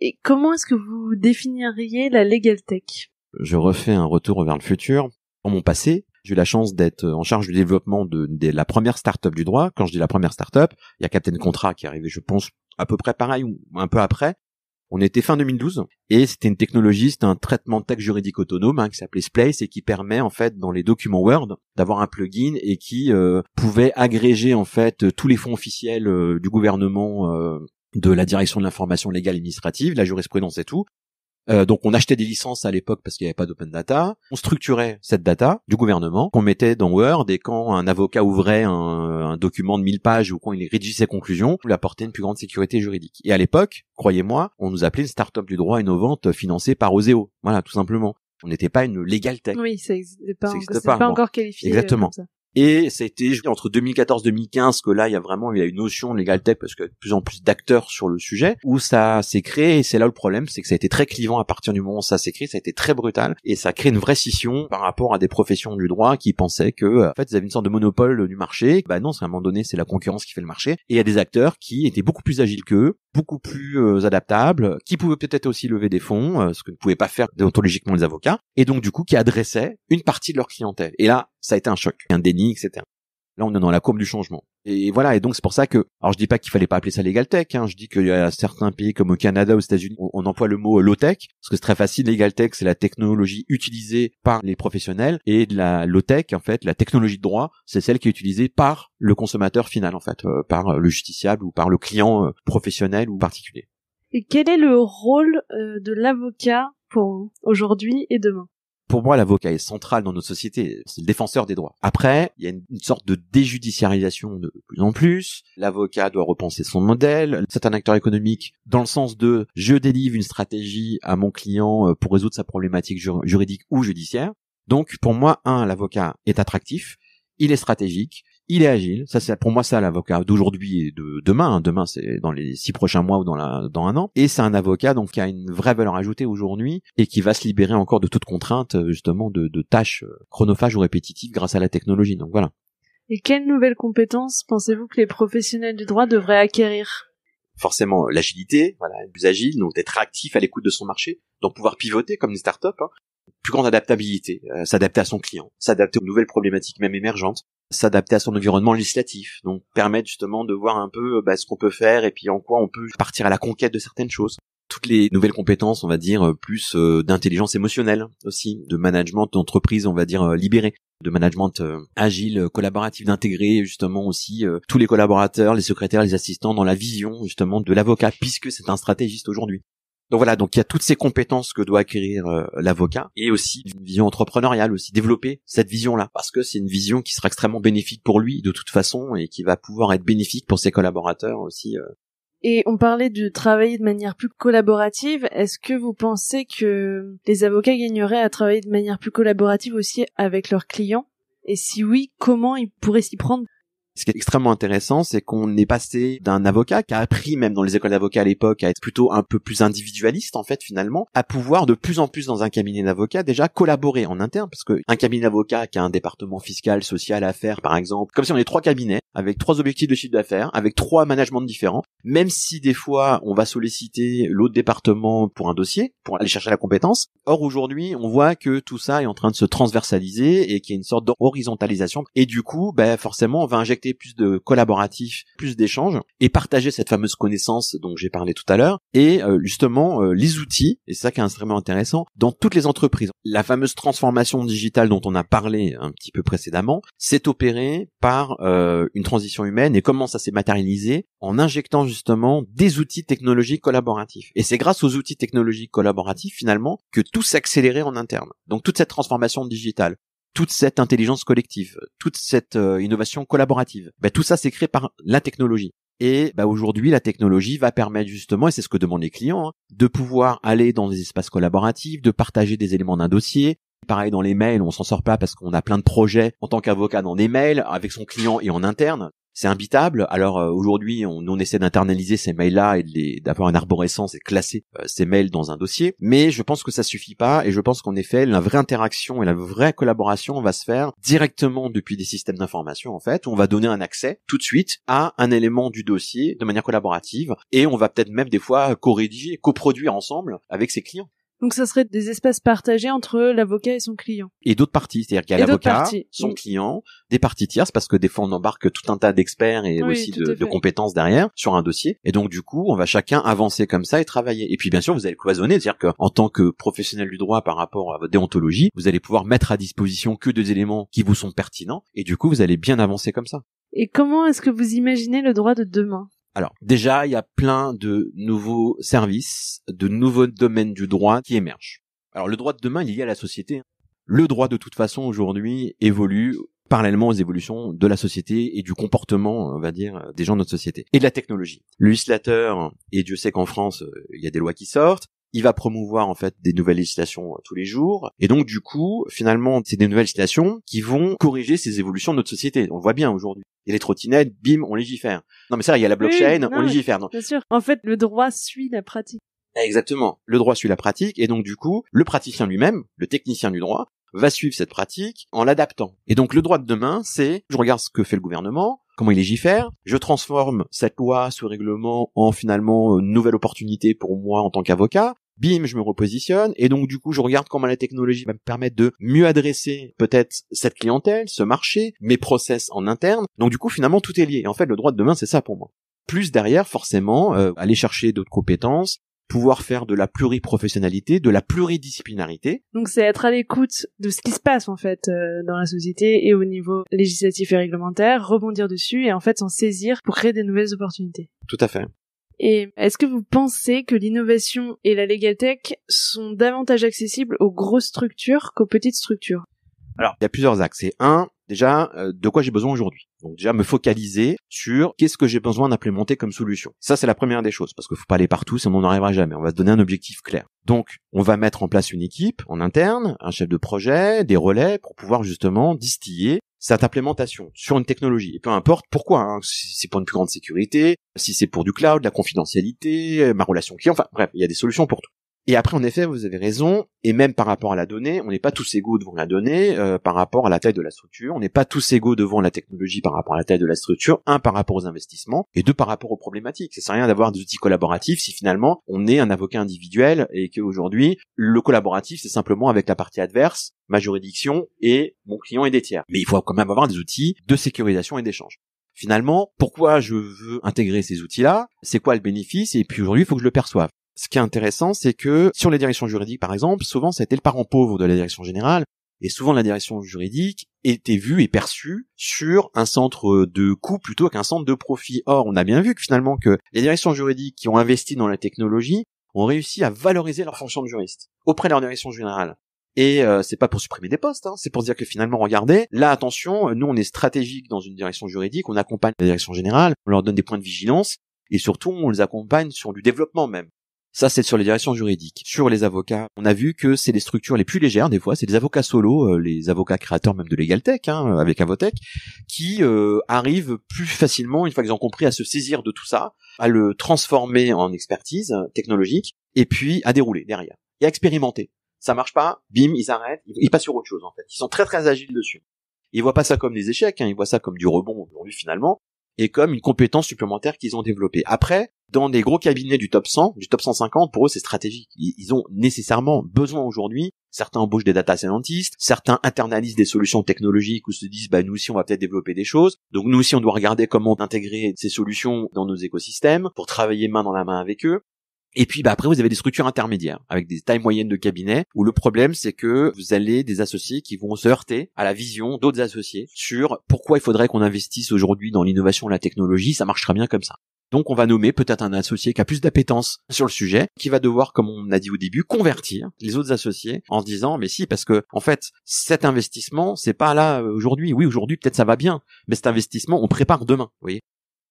A: et comment est-ce que vous définiriez la legal tech
B: Je refais un retour vers le futur. Dans mon passé, j'ai eu la chance d'être euh, en charge du développement de, la première start-up du droit. Quand je dis la première start-up, il y a Captain Contrat qui est arrivé, je pense, à peu près pareil ou un peu après. On était fin 2012 et c'était une technologie, c'était un traitement de texte juridique autonome hein, qui s'appelait Splice et qui permet en fait dans les documents Word d'avoir un plugin et qui euh, pouvait agréger en fait tous les fonds officiels euh, du gouvernement de la direction de l'information légale administrative, la jurisprudence et tout. Euh, donc on achetait des licences à l'époque parce qu'il n'y avait pas d'open data, on structurait cette data du gouvernement qu'on mettait dans Word et quand un avocat ouvrait un, document de 1000 pages ou quand il rédigeait ses conclusions, on lui apportait une plus grande sécurité juridique. Et à l'époque, croyez-moi, on nous appelait une start-up du droit innovante financée par Oseo. Voilà, tout simplement. On n'était pas une légal tech.
A: Oui, ça pas, encore, pas, encore qualifié. Euh, Exactement.
B: Et c'était entre 2014-2015 que là, il y a vraiment il y une notion de tech parce a de plus en plus d'acteurs sur le sujet où ça s'est créé. Et c'est là le problème, c'est que ça a été très clivant à partir du moment où ça s'est créé. Ça a été très brutal et ça crée une vraie scission par rapport à des professions du droit qui pensaient que euh, en fait, ils avaient une sorte de monopole du marché. Bah non, c'est à un moment donné, c'est la concurrence qui fait le marché. Et il y a des acteurs qui étaient beaucoup plus agiles qu'eux, beaucoup plus euh, adaptables, qui pouvaient peut-être aussi lever des fonds, euh, ce que ne pouvaient pas faire déontologiquement les avocats, et donc du coup qui adressaient une partie de leur clientèle. Et là, ça a été un choc, un déni, etc. Là, on est dans la courbe du changement. Et voilà, et donc c'est pour ça que, alors je dis pas qu'il fallait pas appeler ça legal tech, hein, je dis qu'il y a certains pays comme au Canada, aux États-Unis, on, on, emploie le mot euh, low tech parce que c'est très facile. Legal tech, c'est la technologie utilisée par les professionnels, et de la low tech, en fait, la technologie de droit, c'est celle qui est utilisée par le consommateur final, en fait, euh, par euh, le justiciable ou par le client professionnel ou particulier.
A: Et quel est le rôle de l'avocat pour aujourd'hui et demain
B: pour moi, l'avocat est central dans notre société. C'est le défenseur des droits. Après, il y a une, sorte de déjudiciarisation de plus en plus. L'avocat doit repenser son modèle. C'est un acteur économique dans le sens de je délivre une stratégie à mon client euh, pour résoudre sa problématique juridique ou judiciaire. Donc, pour moi, un, l'avocat est attractif, il est stratégique, il est agile. Ça, c'est pour moi ça l'avocat d'aujourd'hui et de demain. Hein. Demain, c'est dans les six prochains mois ou dans, dans un an. Et c'est un avocat donc qui a une vraie valeur ajoutée aujourd'hui et qui va se libérer encore de toute contrainte euh, justement de, de tâches euh, chronophages ou répétitives grâce à la technologie. Donc voilà.
A: Et quelles nouvelles compétences pensez-vous que les professionnels du droit devraient acquérir
B: Forcément, l'agilité, voilà, être plus agile, donc d'être actif à l'écoute de son marché, donc pouvoir pivoter comme une start-up, hein. plus grande adaptabilité, euh, s'adapter à son client, s'adapter aux nouvelles problématiques même émergentes, s'adapter à son environnement législatif, donc permettre justement de voir un peu euh, bah, ce qu'on peut faire et puis en quoi on peut partir à la conquête de certaines choses. Toutes les nouvelles compétences, on va dire, euh, plus euh, d'intelligence émotionnelle aussi, de management d'entreprise, on va dire, libéré, de management agile, collaboratif, d'intégrer justement aussi tous les collaborateurs, les secrétaires, les assistants dans la vision justement de l'avocat, puisque c'est un stratégiste aujourd'hui. Donc voilà, donc il y a toutes ces compétences que doit acquérir euh, l'avocat et aussi une vision entrepreneuriale aussi, développer cette vision-là parce que c'est une vision qui sera extrêmement bénéfique pour lui de toute façon et qui va pouvoir être bénéfique pour ses collaborateurs aussi. Euh.
A: Et on parlait de travailler de manière plus collaborative. Est-ce que vous pensez que les avocats gagneraient à travailler de manière plus collaborative aussi avec leurs clients Et si oui, comment ils
B: pourraient s'y prendre ce qui est extrêmement intéressant, c'est qu'on est passé d'un avocat qui a appris même dans les écoles d'avocats à l'époque à être plutôt un peu plus individualiste en fait finalement, à pouvoir de plus en plus dans un cabinet d'avocats déjà collaborer en interne parce que un cabinet d'avocats qui a un département fiscal, social, affaires par exemple, comme si on est trois cabinets avec trois objectifs de chiffre d'affaires, avec trois managements différents, même si des fois on va solliciter l'autre département pour un dossier, pour aller chercher la compétence. Or aujourd'hui, on voit que tout ça est en train de se transversaliser et qu'il y a une sorte d'horizontalisation et du coup, ben forcément, on va injecter plus de collaboratifs, plus d'échanges, et partager cette fameuse connaissance dont j'ai parlé tout à l'heure, et euh, justement euh, les outils, et c'est ça qui est extrêmement intéressant, dans toutes les entreprises. La fameuse transformation digitale dont on a parlé un petit peu précédemment, s'est opérée par euh, une transition humaine, et comment ça s'est matérialisé en injectant justement des outils technologiques collaboratifs. Et c'est grâce aux outils technologiques collaboratifs, finalement, que tout s'accélérait en interne. Donc toute cette transformation digitale, toute cette intelligence collective, toute cette euh, innovation collaborative. Bah, tout ça, c'est créé par la technologie. Et bah, aujourd'hui, la technologie va permettre justement, et c'est ce que demandent les clients, hein, de pouvoir aller dans des espaces collaboratifs, de partager des éléments d'un dossier. Pareil dans les mails, on s'en sort pas parce qu'on a plein de projets en tant qu'avocat dans des mails avec son client et en interne c'est imbitable. Alors euh, aujourd'hui, on, essaie d'internaliser ces mails-là et d'avoir une arborescence et de classer euh, ces mails dans un dossier. Mais je pense que ça suffit pas et je pense qu'en effet, la vraie interaction et la vraie collaboration va se faire directement depuis des systèmes d'information en fait. on va donner un accès tout de suite à un élément du dossier de manière collaborative et on va peut-être même des fois co-rédiger, coproduire ensemble avec ses clients.
A: Donc ça serait des espaces partagés entre l'avocat et son client.
B: Et d'autres parties, c'est-à-dire qu'il y a l'avocat, son client, des parties tierces, parce que des fois on embarque tout un tas d'experts et aussi de, compétences derrière sur un dossier. Et donc du coup, on va chacun avancer comme ça et travailler. Et puis bien sûr, vous allez cloisonner, c'est-à-dire qu'en tant que professionnel du droit par rapport à votre déontologie, vous allez pouvoir mettre à disposition que des éléments qui vous sont pertinents, et du coup, vous allez bien avancer comme ça.
A: Et comment est-ce que vous imaginez le droit de demain
B: alors déjà, il y a plein de nouveaux services, de nouveaux domaines du droit qui émergent. Alors le droit de demain, il est lié à la société. Hein. Le droit, de toute façon, aujourd'hui, évolue parallèlement aux évolutions de la société et du comportement, on va dire, des gens de notre société et de la technologie. Le et Dieu sait qu'en France, euh, il y a des lois qui sortent, il va promouvoir en fait des nouvelles législations euh, tous les jours. Et donc du coup, finalement, c'est des nouvelles législations qui vont corriger ces évolutions de notre société. On le voit bien aujourd'hui. Il y a les trottinettes, bim, on légifère. Non mais ça, il y a la blockchain, on légifère. Bien sûr. En
A: fait, le droit suit la pratique.
B: Exactement. Le droit suit la pratique et donc du coup, le praticien lui-même, le technicien du droit, va suivre cette pratique en l'adaptant. Et donc le droit de demain, c'est je regarde ce que fait le gouvernement, comment il légifère. Je transforme cette loi, ce règlement en finalement euh, une nouvelle opportunité pour moi en tant qu'avocat. Bim, je me repositionne et donc du coup je regarde comment la technologie va me permettre de mieux adresser peut-être cette clientèle, ce marché, mes process en interne. Donc du coup finalement tout est lié. en fait le droit de demain c'est ça pour moi plus derrière forcément euh, aller chercher d'autres compétences, pouvoir faire de la pluriprofessionnalité, de la pluridisciplinarité.
A: Donc c'est être à l'écoute de ce qui se passe en fait euh, dans la société et au niveau législatif et réglementaire, rebondir dessus et en fait s'en saisir pour créer des nouvelles opportunités. Tout à fait. Et est-ce que vous pensez que l'innovation et la Tech sont davantage accessibles aux grosses structures qu'aux petites structures
B: alors, il y a plusieurs axes. C'est un, déjà euh, de quoi j'ai besoin aujourd'hui. Donc déjà me focaliser sur qu'est-ce que j'ai besoin d'implémenter comme solution. Ça c'est la première des choses parce que faut pas aller partout, sinon on n'en arrivera jamais. On va se donner un objectif clair. Donc on va mettre en place une équipe en interne, un chef de projet, des relais pour pouvoir justement distiller cette implémentation sur une technologie. Et peu importe pourquoi, hein, si c'est pour une plus grande sécurité, si c'est pour du cloud, la confidentialité, ma relation client, enfin bref, il y a des solutions pour tout. Et après, en effet, vous avez raison, et même par rapport à la donnée, on n'est pas tous égaux devant la donnée, euh, par rapport à la taille de la structure, on n'est pas tous égaux devant la technologie par rapport à la taille de la structure, un par rapport aux investissements, et deux par rapport aux problématiques. Ça sert rien d'avoir des outils collaboratifs si finalement on est un avocat individuel et qu'aujourd'hui, le collaboratif, c'est simplement avec la partie adverse, ma juridiction et mon client et des tiers. Mais il faut quand même avoir des outils de sécurisation et d'échange finalement, pourquoi je veux intégrer ces outils-là, c'est quoi le bénéfice, et puis aujourd'hui, il faut que je le perçoive ce qui est intéressant, c'est que sur les directions juridiques, par exemple, souvent ça a été le parent pauvre de la direction générale, et souvent la direction juridique était vue et perçue sur un centre de coût plutôt qu'un centre de profit. Or, on a bien vu que finalement que les directions juridiques qui ont investi dans la technologie ont réussi à valoriser leur fonction de juriste auprès de leur direction générale. Et euh, c'est pas pour supprimer des postes, hein, c'est pour dire que finalement, regardez, là, attention, nous on est stratégique dans une direction juridique, on accompagne la direction générale, on leur donne des points de vigilance, et surtout on les accompagne sur du développement même. Ça, c'est sur les directions juridiques. Sur les avocats, on a vu que c'est les structures les plus légères, des fois, c'est des avocats solo, euh, les avocats créateurs même de LegalTech, hein, euh, avec Avotech, qui euh, arrivent plus facilement, une fois qu'ils ont compris, à se saisir de tout ça, à le transformer en expertise technologique, et puis à dérouler derrière, et à expérimenter. Ça marche pas, bim, ils arrêtent, ils passent sur autre chose, en fait. Ils sont très très agiles dessus. Ils voient pas ça comme des échecs, hein, ils voient ça comme du rebond aujourd'hui finalement, et comme une compétence supplémentaire qu'ils ont développée. Après, dans des gros cabinets du top 100, du top 150, pour eux, c'est stratégique. Ils ont nécessairement besoin aujourd'hui. Certains embauchent des data scientists, certains internalisent des solutions technologiques ou se disent, bah, nous aussi, on va peut-être développer des choses. Donc, nous aussi, on doit regarder comment intégrer ces solutions dans nos écosystèmes pour travailler main dans la main avec eux. Et puis bah, après, vous avez des structures intermédiaires avec des tailles moyennes de cabinet où le problème c'est que vous allez des associés qui vont se heurter à la vision d'autres associés sur pourquoi il faudrait qu'on investisse aujourd'hui dans l'innovation, la technologie, ça marchera bien comme ça. Donc on va nommer peut-être un associé qui a plus d'appétence sur le sujet, qui va devoir, comme on a dit au début, convertir les autres associés en se disant mais si parce que en fait cet investissement c'est pas là euh, aujourd'hui. Oui aujourd'hui peut-être ça va bien, mais cet investissement on prépare demain. Vous voyez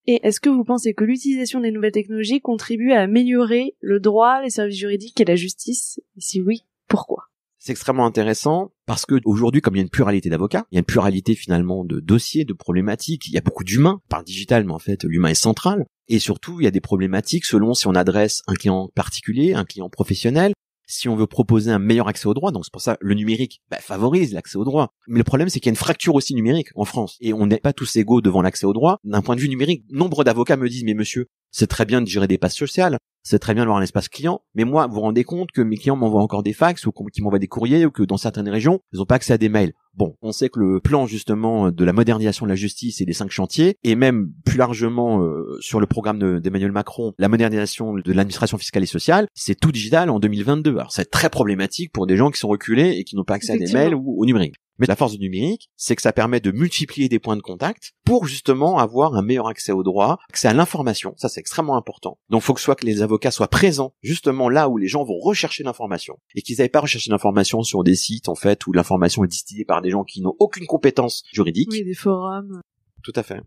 A: et est-ce que vous pensez que l'utilisation des nouvelles technologies contribue à améliorer le droit, les services juridiques et la justice et Si oui, pourquoi
B: c'est extrêmement intéressant parce que aujourd'hui, comme il y a une pluralité d'avocats, il y a une pluralité finalement de dossiers, de problématiques. Il y a beaucoup d'humains par digital, mais en fait, l'humain est central. Et surtout, il y a des problématiques selon si on adresse un client particulier, un client professionnel si on veut proposer un meilleur accès au droit, donc c'est pour ça le numérique bah, favorise l'accès au droit. Mais le problème, c'est qu'il y a une fracture aussi numérique en France, et on n'est pas tous égaux devant l'accès au droit. D'un point de vue numérique, nombre d'avocats me disent, mais monsieur, c'est très bien de gérer des passes sociales, c'est très bien d'avoir un espace client, mais moi, vous vous rendez compte que mes clients m'envoient encore des fax, ou qu'ils m'envoient des courriers, ou que dans certaines régions, ils n'ont pas accès à des mails. Bon, on sait que le plan justement de la modernisation de la justice et des cinq chantiers, et même plus largement euh, sur le programme d'Emmanuel Macron, la modernisation de l'administration fiscale et sociale, c'est tout digital en 2022. Alors c'est très problématique pour des gens qui sont reculés et qui n'ont pas accès à des mails ou au numérique. Mais la force du numérique, c'est que ça permet de multiplier des points de contact pour justement avoir un meilleur accès au droit, accès à l'information. Ça, c'est extrêmement important. Donc, faut que soit que les avocats soient présents justement là où les gens vont rechercher l'information et qu'ils n'aient pas rechercher l'information sur des sites en fait où l'information est distillée par des gens qui n'ont aucune compétence juridique. Oui, des forums. Tout à fait.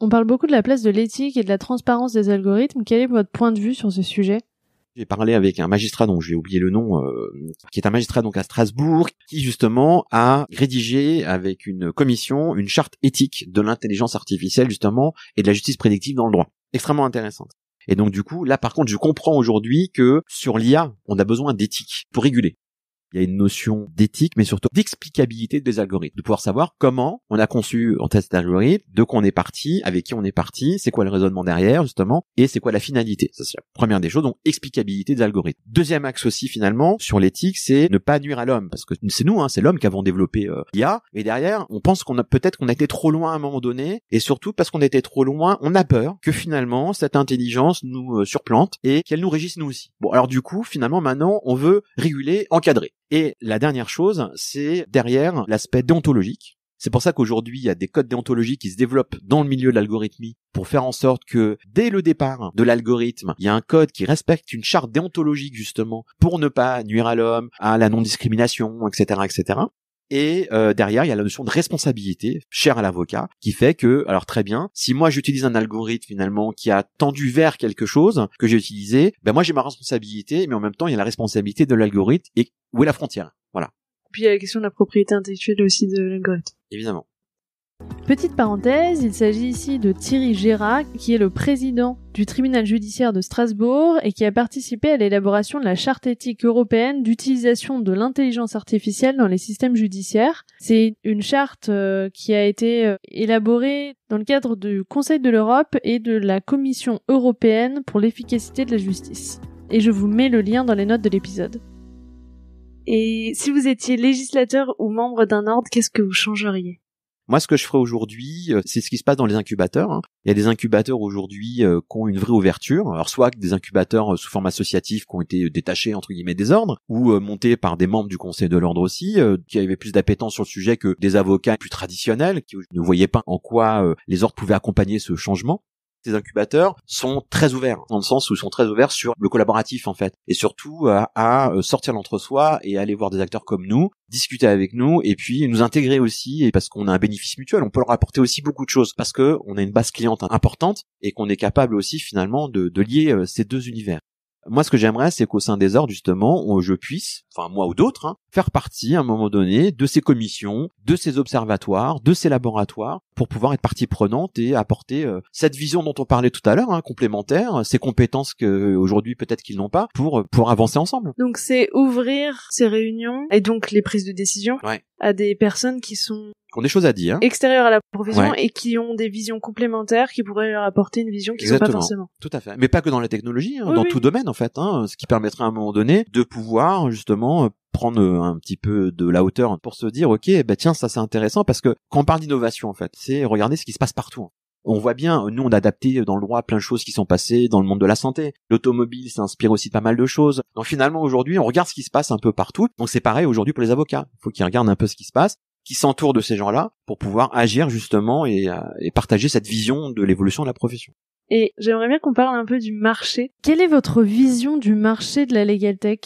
A: On parle beaucoup de la place de l'éthique et de la transparence des algorithmes. Quel est votre point de vue sur ce sujet
B: j'ai parlé avec un magistrat donc j'ai oublié le nom, euh, qui est un magistrat donc à Strasbourg, qui justement a rédigé avec une commission une charte éthique de l'intelligence artificielle justement et de la justice prédictive dans le droit. Extrêmement intéressante. Et donc du coup, là par contre, je comprends aujourd'hui que sur l'IA, on a besoin d'éthique pour réguler il y a une notion d'éthique, mais surtout d'explicabilité des algorithmes, de pouvoir savoir comment on a conçu en tête cet algorithme, de quoi on est parti, avec qui on est parti, c'est quoi le raisonnement derrière justement, et c'est quoi la finalité. Ça c'est la première des choses, donc explicabilité des algorithmes. Deuxième axe aussi finalement sur l'éthique, c'est ne pas nuire à l'homme, parce que c'est nous, hein, c'est l'homme qui avons développé euh, l'IA, et derrière on pense qu'on a peut-être qu'on a été trop loin à un moment donné, et surtout parce qu'on était trop loin, on a peur que finalement cette intelligence nous euh, surplante et qu'elle nous régisse nous aussi. Bon alors du coup finalement maintenant on veut réguler, encadrer. Et la dernière chose, c'est derrière l'aspect déontologique. C'est pour ça qu'aujourd'hui, il y a des codes déontologiques qui se développent dans le milieu de l'algorithmie pour faire en sorte que dès le départ de l'algorithme, il y a un code qui respecte une charte déontologique justement pour ne pas nuire à l'homme, à la non-discrimination, etc., etc. Et euh, derrière, il y a la notion de responsabilité, chère à l'avocat, qui fait que, alors très bien, si moi j'utilise un algorithme finalement qui a tendu vers quelque chose que j'ai utilisé, ben moi j'ai ma responsabilité, mais en même temps, il y a la responsabilité de l'algorithme et où est la frontière Voilà.
A: Puis il y a la question de la propriété intellectuelle aussi de l'algorithme. Évidemment. Petite parenthèse, il s'agit ici de Thierry Gérard, qui est le président du tribunal judiciaire de Strasbourg et qui a participé à l'élaboration de la charte éthique européenne d'utilisation de l'intelligence artificielle dans les systèmes judiciaires. C'est une charte euh, qui a été euh, élaborée dans le cadre du Conseil de l'Europe et de la Commission européenne pour l'efficacité de la justice. Et je vous mets le lien dans les notes de l'épisode. Et si vous étiez législateur ou membre d'un ordre, qu'est-ce que vous changeriez
B: moi, ce que je ferai aujourd'hui, euh, c'est ce qui se passe dans les incubateurs. Hein. Il y a des incubateurs aujourd'hui euh, qui ont une vraie ouverture. Alors, soit des incubateurs euh, sous forme associative qui ont été détachés, entre guillemets, des ordres, ou montés par des membres du conseil de l'ordre aussi, qui avaient plus d'appétence sur le sujet que des avocats plus traditionnels, qui ne voyaient pas en quoi les ordres pouvaient accompagner ce changement ces incubateurs sont très ouverts, dans le sens où ils sont très ouverts sur le collaboratif en fait, et surtout euh, à, euh, sortir l'entre-soi et aller voir des acteurs comme nous, discuter avec nous, et puis nous intégrer aussi, et parce qu'on a un bénéfice mutuel, on peut leur apporter aussi beaucoup de choses, parce qu'on a une base cliente importante et qu'on est capable aussi finalement de, de lier euh, ces deux univers. Moi, ce que j'aimerais, c'est qu'au sein des ordres, justement, je puisse, enfin moi ou d'autres, hein, faire partie à un moment donné de ces commissions, de ces observatoires, de ces laboratoires, pour pouvoir être partie prenante et apporter euh, cette vision dont on parlait tout à l'heure, hein, complémentaire, ces compétences que euh, aujourd'hui peut-être qu'ils n'ont pas, pour euh, pour avancer ensemble.
A: Donc c'est ouvrir ces réunions et donc les prises de décision à des personnes qui sont
B: ont des choses à dire.
A: Extérieures à la profession et qui ont des visions complémentaires qui pourraient leur apporter une vision qui sont pas forcément.
B: Tout à fait. Mais pas que dans la technologie, hein, dans tout domaine en fait, hein, ce qui permettrait à un moment donné de pouvoir justement prendre euh, un petit peu de la hauteur pour se dire ok bah tiens ça c'est intéressant parce que quand on parle d'innovation en fait c'est regarder ce qui se passe partout on voit bien, euh, nous on a adapté euh, dans le droit plein de choses qui sont passées dans le monde de la santé. L'automobile s'inspire aussi de pas mal de choses. Donc finalement aujourd'hui on regarde ce qui se passe un peu partout. Donc c'est pareil aujourd'hui pour les avocats. Il faut qu'ils regardent un peu ce qui se passe, qu'ils s'entourent de ces gens-là pour pouvoir agir justement et, et partager cette vision de l'évolution de la profession.
A: Et j'aimerais bien qu'on parle un peu du marché. Quelle est votre vision du marché de la legal tech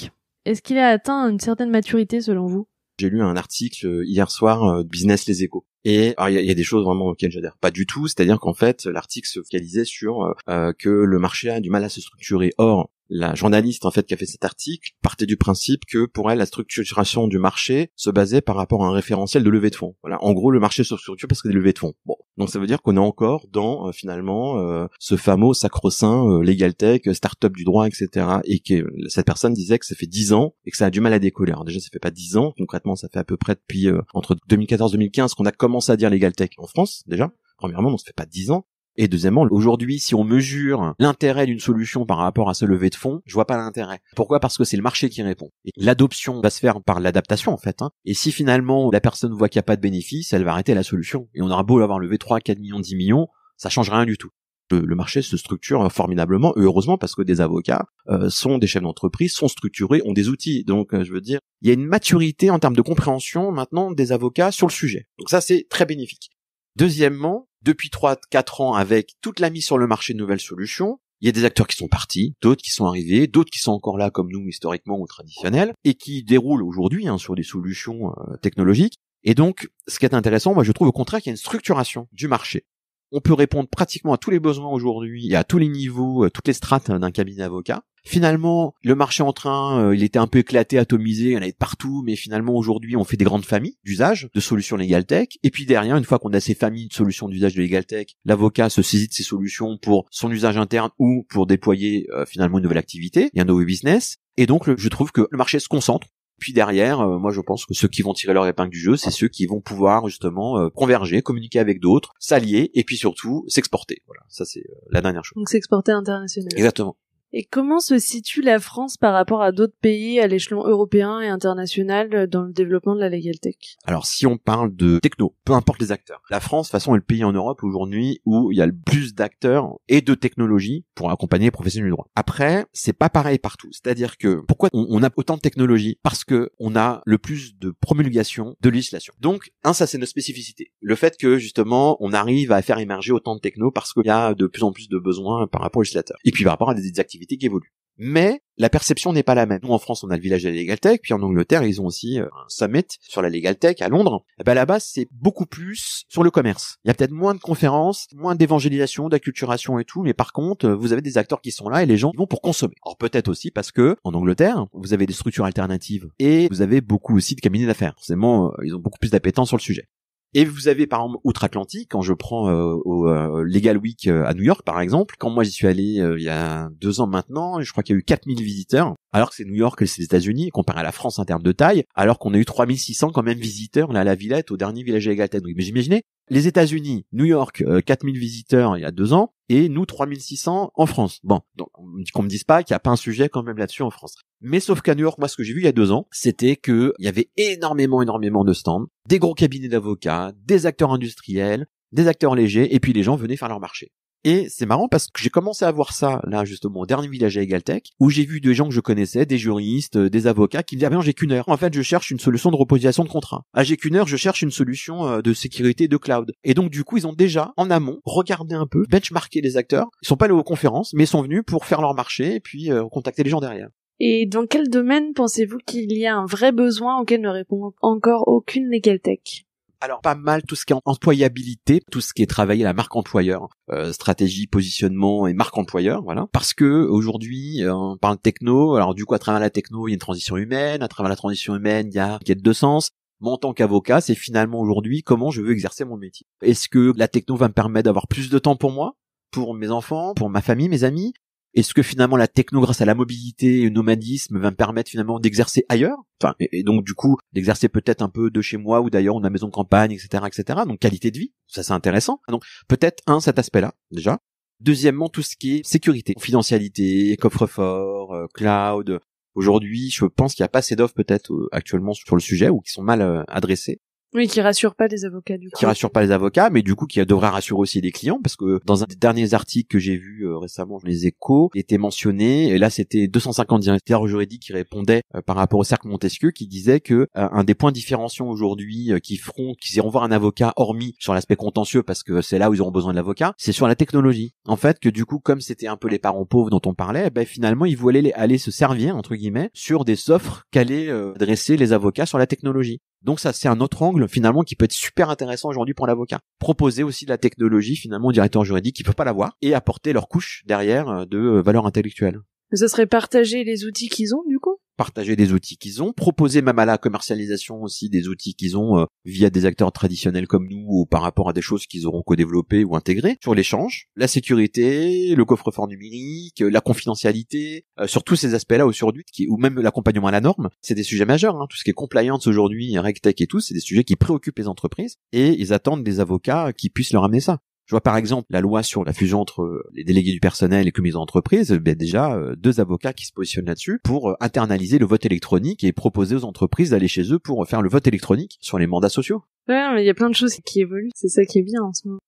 A: est-ce qu'il a atteint une certaine maturité selon vous
B: J'ai lu un article euh, hier soir, euh, Business Les Échos. Et il y, a des choses vraiment auxquelles j'adhère pas du tout, c'est-à-dire qu'en fait l'article se focalisait sur euh, que le marché a du mal à se structurer. Or, la journaliste en fait qui a fait cet article partait du principe que pour elle la structuration du marché se basait par rapport à un référentiel de levée de fonds. Voilà, en gros le marché se structure parce qu'il y a des levées de fonds. Bon, donc ça veut dire qu'on est encore dans euh, finalement euh, ce fameux sacro-saint euh, legal tech, start-up du droit, etc. Et que cette personne disait que ça fait dix ans et que ça a du mal à décoller. Alors déjà ça fait pas dix ans, concrètement ça fait à peu près depuis entre 2014-2015 qu'on a commencé à dire legal tech en France déjà premièrement, on se fait pas dix ans. Et deuxièmement, aujourd'hui, si on mesure l'intérêt d'une solution par rapport à ce lever de fonds, je vois pas l'intérêt. Pourquoi Parce que c'est le marché qui répond. Et l'adoption va se faire par l'adaptation en fait. Hein. Et si finalement la personne voit qu'il n'y a pas de bénéfice, elle va arrêter la solution. Et on aura beau l'avoir levé 3, 4 millions, 10 millions, ça change rien du tout. Le, marché se structure formidablement, heureusement parce que des avocats euh, sont des chefs d'entreprise, sont structurés, ont des outils. Donc euh, je veux dire, il y a une maturité en termes de compréhension maintenant des avocats sur le sujet. Donc ça c'est très bénéfique. Deuxièmement, depuis 3-4 ans avec toute la mise sur le marché de nouvelles solutions. Il y a des acteurs qui sont partis, d'autres qui sont arrivés, d'autres qui sont encore là comme nous historiquement ou traditionnels, et qui déroulent aujourd'hui hein, sur des solutions euh, technologiques. Et donc, ce qui est intéressant, moi je trouve au contraire qu'il y a une structuration du marché. On peut répondre pratiquement à tous les besoins aujourd'hui et à tous les niveaux, à euh, toutes les strates hein, d'un cabinet avocat. Finalement, le marché en train, euh, il était un peu éclaté, atomisé, il y en avait partout, mais finalement aujourd'hui, on fait des grandes familles d'usage de solutions Tech Et puis derrière, une fois qu'on a ces familles de solutions d'usage de Tech l'avocat se saisit de ces solutions pour son usage interne ou pour déployer euh, finalement une nouvelle activité un nouveau business. Et donc, je trouve que le marché se concentre puis derrière, euh, moi je pense que ceux qui vont tirer leur épingle du jeu, c'est ceux qui vont pouvoir justement converger, communiquer avec d'autres, s'allier et puis surtout s'exporter. Voilà, ça c'est la dernière chose.
A: Donc s'exporter international. Exactement. Et comment se situe la France par rapport à d'autres pays à l'échelon européen et international euh, dans le développement de la legal tech
B: Alors si on parle de techno, peu importe les acteurs, la France de toute façon est le pays en Europe aujourd'hui où il y a le plus d'acteurs et de technologies pour accompagner les professionnels du droit. Après, c'est pas pareil partout. C'est-à-dire que pourquoi on, a autant de technologies Parce que on a le plus de promulgation de législation. Donc un, ça c'est nos spécificités. Le fait que justement on arrive à faire émerger autant de techno parce qu'il y a de plus en plus de besoins par rapport aux législateurs. Et puis par rapport à des activités qui évolue. Mais la perception n'est pas la même. Nous, en France, on a le village de la Legal Tech, puis en Angleterre, ils ont aussi euh, un summit sur la Legal Tech à Londres. Et eh ben là-bas, c'est beaucoup plus sur le commerce. Il y a peut-être moins de conférences, moins d'évangélisation, d'acculturation et tout, mais par contre, euh, vous avez des acteurs qui sont là et les gens vont pour consommer. Alors peut-être aussi parce que en Angleterre, vous avez des structures alternatives et vous avez beaucoup aussi de cabinets d'affaires. Forcément, euh, ils ont beaucoup plus d'appétence sur le sujet. Et vous avez par exemple outre-Atlantique, quand je prends euh, euh, Legal Week euh, à New York par exemple, quand moi j'y suis allé il y a deux ans maintenant, je crois qu'il y a eu 4000 visiteurs, alors que c'est New York et c'est les États-Unis, comparé à la France en termes de taille, alors qu'on a eu 3600 quand même visiteurs là, à la Villette, au dernier village à Legal mais j'imaginais, les États-Unis, New York, 4000 euh, visiteurs il y a deux ans, et nous 3600 en France. Bon, donc qu'on me dise pas qu'il n'y a pas un sujet quand même là-dessus en France. Mais sauf qu'à New York, moi ce que j'ai vu il y a deux ans, c'était que y avait énormément, énormément de stands, des gros cabinets d'avocats, des acteurs industriels, des acteurs légers, et puis les gens venaient faire leur marché. Et c'est marrant parce que j'ai commencé à voir ça, là, justement, au dernier village à Egaltech, où j'ai vu des gens que je connaissais, des juristes, euh, des avocats, qui me disaient, ah, ben, j'ai qu'une heure. En fait, je cherche une solution de reposition de contrat. Ah, j'ai qu'une heure, je cherche une solution euh, de sécurité de cloud. Et donc, du coup, ils ont déjà, en amont, regardé un peu, benchmarké les acteurs. Ils sont pas allés aux conférences, mais ils sont venus pour faire leur marché et puis euh, contacter les gens derrière.
A: Et dans quel domaine pensez-vous qu'il y a un vrai besoin auquel ne répond encore aucune Legaltech?
B: Alors pas mal tout ce qui est employabilité, tout ce qui est travailler la marque employeur, euh, stratégie, positionnement et marque employeur, voilà. Parce que aujourd'hui euh, on parle techno, alors du coup à travers la techno il y a une transition humaine, à travers la transition humaine il y a une quête de sens. Moi, en tant qu'avocat, c'est finalement aujourd'hui comment je veux exercer mon métier. Est-ce que la techno va me permettre d'avoir plus de temps pour moi, pour mes enfants, pour ma famille, mes amis est-ce que finalement la techno, grâce à la mobilité et le nomadisme, va me permettre finalement d'exercer ailleurs Enfin, et, donc du coup, d'exercer peut-être un peu de chez moi ou d'ailleurs, on a maison de campagne, etc., etc. Donc qualité de vie, ça c'est intéressant. Donc peut-être un cet aspect-là déjà. Deuxièmement, tout ce qui est sécurité, confidentialité, coffre-fort, euh, cloud. Aujourd'hui, je pense qu'il n'y a pas assez d'offres peut-être euh, actuellement sur le sujet ou qui sont mal adressés. Euh, adressées.
A: Oui, qui rassure pas les avocats du coup. Qui
B: rassure pas les avocats, mais du coup qui devrait rassurer aussi les clients parce que dans un des derniers articles que j'ai vu euh, récemment, récemment, les échos, était mentionné et là c'était 250 directeurs juridiques qui répondaient euh, par rapport au cercle Montesquieu qui disait que euh, un des points différenciants aujourd'hui qui feront qu'ils iront voir un avocat hormis sur l'aspect contentieux parce que c'est là où ils auront besoin de l'avocat, c'est sur la technologie. En fait que du coup comme c'était un peu les parents pauvres dont on parlait, ben finalement ils voulaient aller, se servir entre guillemets sur des offres qu'allaient dresser les avocats sur la technologie. Donc ça, c'est un autre angle finalement qui peut être super intéressant aujourd'hui pour l'avocat. Proposer aussi de la technologie finalement au directeur juridique qui peut pas l'avoir et apporter leur couche derrière euh, de euh, valeur intellectuelle. Mais
A: ça serait partager les outils qu'ils ont du coup
B: partager des outils qu'ils ont, proposer même à la commercialisation aussi des outils qu'ils ont euh, via des acteurs traditionnels comme nous ou par rapport à des choses qu'ils auront co-développées ou intégrées sur l'échange, la sécurité, le coffre-fort numérique, la confidentialité, euh, sur tous ces aspects-là aujourd'hui, ou même l'accompagnement à la norme, c'est des sujets majeurs. Hein, tout ce qui est compliance aujourd'hui, RegTech et tout, c'est des sujets qui préoccupent les entreprises et ils attendent des avocats qui puissent leur amener ça. Je vois par exemple la loi sur la fusion entre euh, les délégués du personnel et les comités d'entreprise, ben déjà euh, deux avocats qui se positionnent là-dessus pour euh, internaliser le vote électronique et proposer aux entreprises d'aller chez eux pour faire le vote électronique sur les mandats sociaux.
A: Ouais, mais il y a plein de choses qui évoluent, c'est ça qui est bien en ce moment.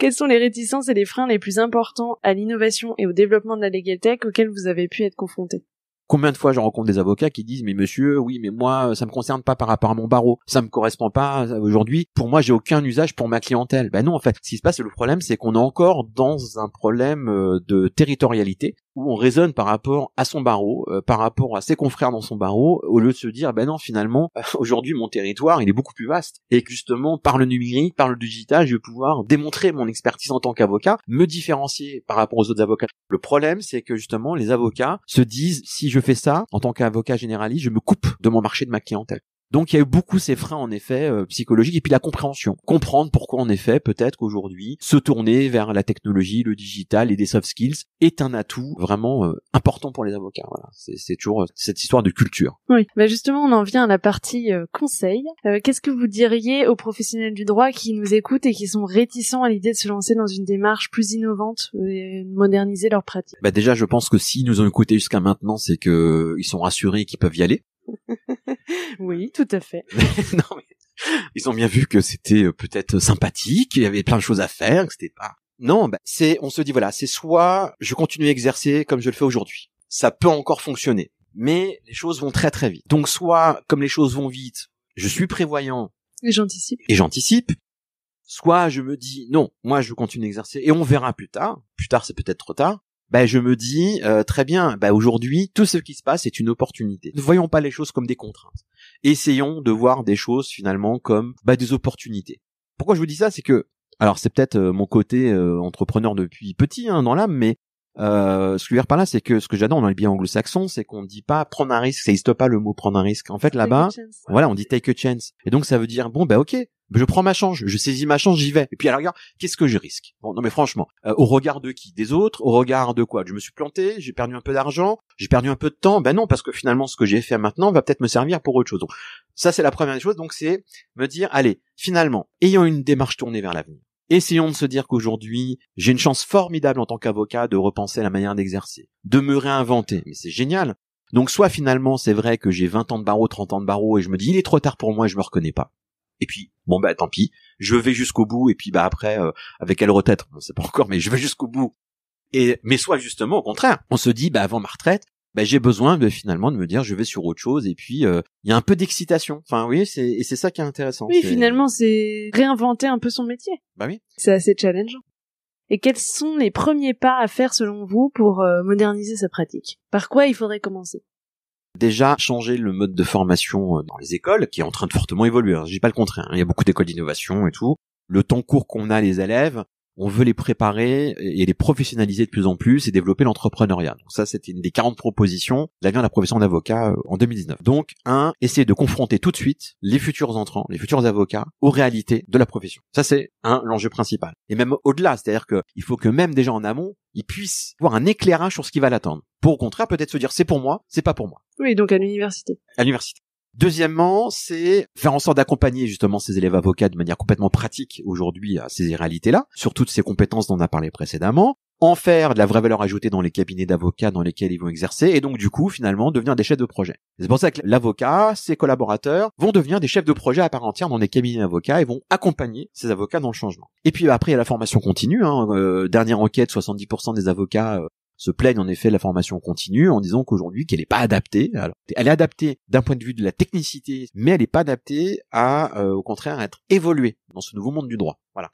A: Quelles sont les réticences et les freins les plus importants à l'innovation et au développement de la Legal Tech auxquels vous avez pu être confrontés
B: Combien de fois je rencontre des avocats qui disent mais monsieur oui mais moi ça me concerne pas par rapport à mon barreau ça me correspond pas euh, aujourd'hui pour moi j'ai aucun usage pour ma clientèle ben non en fait ce qui se passe le problème c'est qu'on est encore dans un problème euh, de territorialité où on raisonne par rapport à son barreau, euh, par rapport à ses confrères dans son barreau, au lieu de se dire, ben non, finalement, aujourd'hui, mon territoire, il est beaucoup plus vaste. Et justement, par le numérique, par le digital, je vais pouvoir démontrer mon expertise en tant qu'avocat, me différencier par rapport aux autres avocats. Le problème, c'est que justement, les avocats se disent, si je fais ça, en tant qu'avocat généraliste, je me coupe de mon marché de ma clientèle. Donc il y a eu beaucoup ces freins en effet euh, psychologiques et puis la compréhension, comprendre pourquoi en effet peut-être qu'aujourd'hui se tourner vers la technologie, le digital et des soft skills est un atout vraiment euh, important pour les avocats. Voilà. C'est toujours euh, cette histoire de culture.
A: Oui, bah justement on en vient à la partie conseil. Qu'est-ce que vous diriez aux professionnels du droit qui nous écoutent et qui sont réticents à l'idée de se lancer dans une démarche plus innovante et moderniser leur pratique
B: Bah déjà je pense que s'ils nous ont écoutés jusqu'à maintenant, c'est que ils sont rassurés qu'ils peuvent y aller.
A: Oui, tout à fait.
B: non, ils ont bien vu que c'était euh, peut-être sympathique, qu'il y avait plein de choses à faire, que c'était pas. Non, bah, c'est, on se dit voilà, c'est soit je continue à exercer comme je le fais aujourd'hui. Ça peut encore fonctionner, mais les choses vont très très vite. Donc soit, comme les choses vont vite, je suis prévoyant. Et j'anticipe. Et j'anticipe. Soit je me dis non, moi je continue à exercer et on verra plus tard. Plus tard, c'est peut-être trop tard. Ben je me dis euh, très bien, bah aujourd'hui tout ce qui se passe est une opportunité. Ne voyons pas les choses comme des contraintes. Essayons de voir des choses finalement comme bah, des opportunités. Pourquoi je vous dis ça, c'est que alors c'est peut-être euh, mon côté euh, entrepreneur depuis petit hein, dans l'âme, mais euh, ce que je veux dire par là, c'est que ce que j'adore dans les biais anglo-saxons, c'est qu'on ne dit pas prendre un risque, ça n'existe pas le mot prendre un risque. En fait, là-bas, voilà, on dit take a chance. Et donc, ça veut dire, bon, bah ok, je prends ma chance, je saisis ma chance, j'y vais. Et puis, alors, regarde, qu'est-ce que je risque non mais franchement, euh, au regard de qui Des autres Au regard de quoi Je me suis planté, j'ai perdu un peu d'argent, j'ai perdu un peu de temps. Ben non, parce que finalement, ce que j'ai fait maintenant va peut-être me servir pour autre chose. Donc, ça, c'est la première chose. Donc, c'est me dire, allez, finalement, ayant une démarche tournée vers l'avenir, Essayons de se dire qu'aujourd'hui, j'ai une chance formidable en tant qu'avocat de repenser la manière d'exercer, de me réinventer. Mais c'est génial. Donc soit finalement c'est vrai que j'ai 20 ans de barreau, 30 ans de barreau et je me dis il est trop tard pour moi, je me reconnais pas. Et puis bon bah tant pis, je vais jusqu'au bout et puis bah après euh, avec quelle retraite on sait pas encore mais je vais jusqu'au bout. Et mais soit justement au contraire, on se dit bah avant ma retraite, bah, j'ai besoin de finalement de me dire je vais sur autre chose et puis euh, il y a un peu d'excitation. Enfin, oui c'est et c'est ça qui est intéressant. Oui, finalement,
A: c'est réinventer un peu son métier. Bah oui. C'est assez challengeant. Et quels sont les premiers pas à faire selon vous pour euh, moderniser sa pratique Par quoi il faudrait commencer
B: Déjà, changer le mode de formation euh, dans les écoles, qui est en train de fortement évoluer. Alors, je dis pas le contraire. Hein. Il y a beaucoup d'écoles d'innovation et tout. Le temps court qu'on a les élèves, on veut les préparer et les professionnaliser de plus en plus et développer l'entrepreneuriat. Donc ça, c'était une des 40 propositions de de la profession d'avocat euh, en 2019. Donc, un, essayer de confronter tout de suite les futurs entrants, les futurs avocats aux réalités de la profession. Ça, c'est un, l'enjeu principal. Et même au-delà, c'est-à-dire qu'il faut que même déjà en amont, ils puissent voir un éclairage sur ce qui va l'attendre. Pour au contraire, peut-être se dire c'est pour moi, c'est pas pour moi.
A: Oui, donc à l'université.
B: À l'université. Deuxièmement, c'est faire en sorte d'accompagner justement ces élèves avocats de manière complètement pratique aujourd'hui à ces réalités-là, sur toutes ces compétences dont on a parlé précédemment, en faire de la vraie valeur ajoutée dans les cabinets d'avocats dans lesquels ils vont exercer, et donc du coup finalement devenir des chefs de projet. C'est pour ça que l'avocat, ses collaborateurs vont devenir des chefs de projet à part entière dans les cabinets d'avocats et vont accompagner ces avocats dans le changement. Et puis après, il y a la formation continue. Hein, euh, dernière enquête, 70% des avocats euh, se plaignent en effet de la formation continue en disant qu'aujourd'hui qu'elle n'est pas adaptée. elle est adaptée d'un point de vue de la technicité, mais elle n'est pas adaptée à, euh, au contraire, à être évoluée dans ce nouveau monde du droit. Voilà.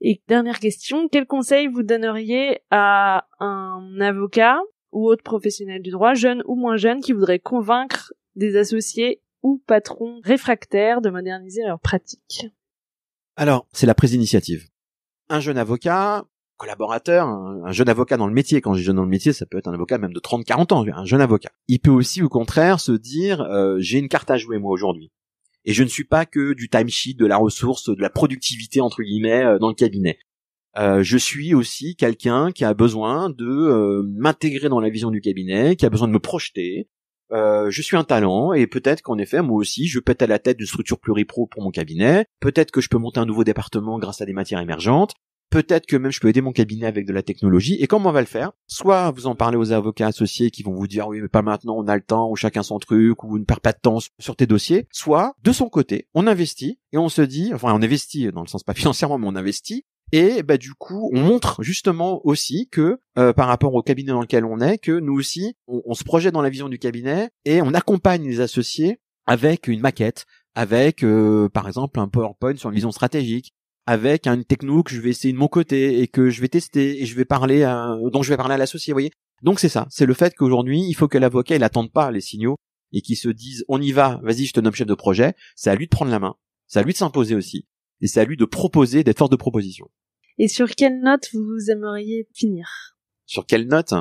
A: Et dernière question, quel conseil vous donneriez à un avocat ou autre professionnel du droit, jeune ou moins jeune, qui voudrait convaincre des associés ou patrons réfractaires de moderniser leurs pratiques
B: Alors, c'est la prise d'initiative. Un jeune avocat, collaborateur, un, jeune avocat dans le métier, quand je dis jeune dans le métier, ça peut être un avocat même de 30-40 ans, un jeune avocat. Il peut aussi au contraire se dire, euh, j'ai une carte à jouer moi aujourd'hui. Et je ne suis pas que du timesheet, de la ressource, de la productivité entre guillemets euh, dans le cabinet. Euh, je suis aussi quelqu'un qui a besoin de m'intégrer dans la vision du cabinet, qui a besoin de me projeter. je suis un talent et peut-être qu'en effet moi aussi je pète à la tête d'une structure pluripro pour mon cabinet. Peut-être que je peux monter un nouveau département grâce à des matières émergentes Peut-être que même je peux aider mon cabinet avec de la technologie. Et comment on va le faire Soit vous en parlez aux avocats associés qui vont vous dire oui mais pas maintenant, on a le temps, ou chacun son truc, ou ne perd pas de temps sur tes dossiers. Soit de son côté, on investit et on se dit, enfin on investit dans le sens pas financièrement, mais on investit et bah du coup, on montre justement aussi que euh, par rapport au cabinet dans lequel on est, que nous aussi, on, se projette dans la vision du cabinet et on accompagne les associés avec une maquette, avec euh, par exemple un PowerPoint sur une vision stratégique, avec une techno que je vais essayer de mon côté et que je vais tester et je vais parler dont je vais parler à l'associé, voyez. Donc c'est ça, c'est le fait qu'aujourd'hui, il faut que l'avocat il attende pas les signaux et qu'il se dise on y va, vas-y, je te nomme chef de projet, c'est à lui de prendre la main. C'est à lui de s'imposer aussi et c'est à lui de proposer d'être force de proposition. Et sur
A: quelle note vous aimeriez finir
B: Sur quelle note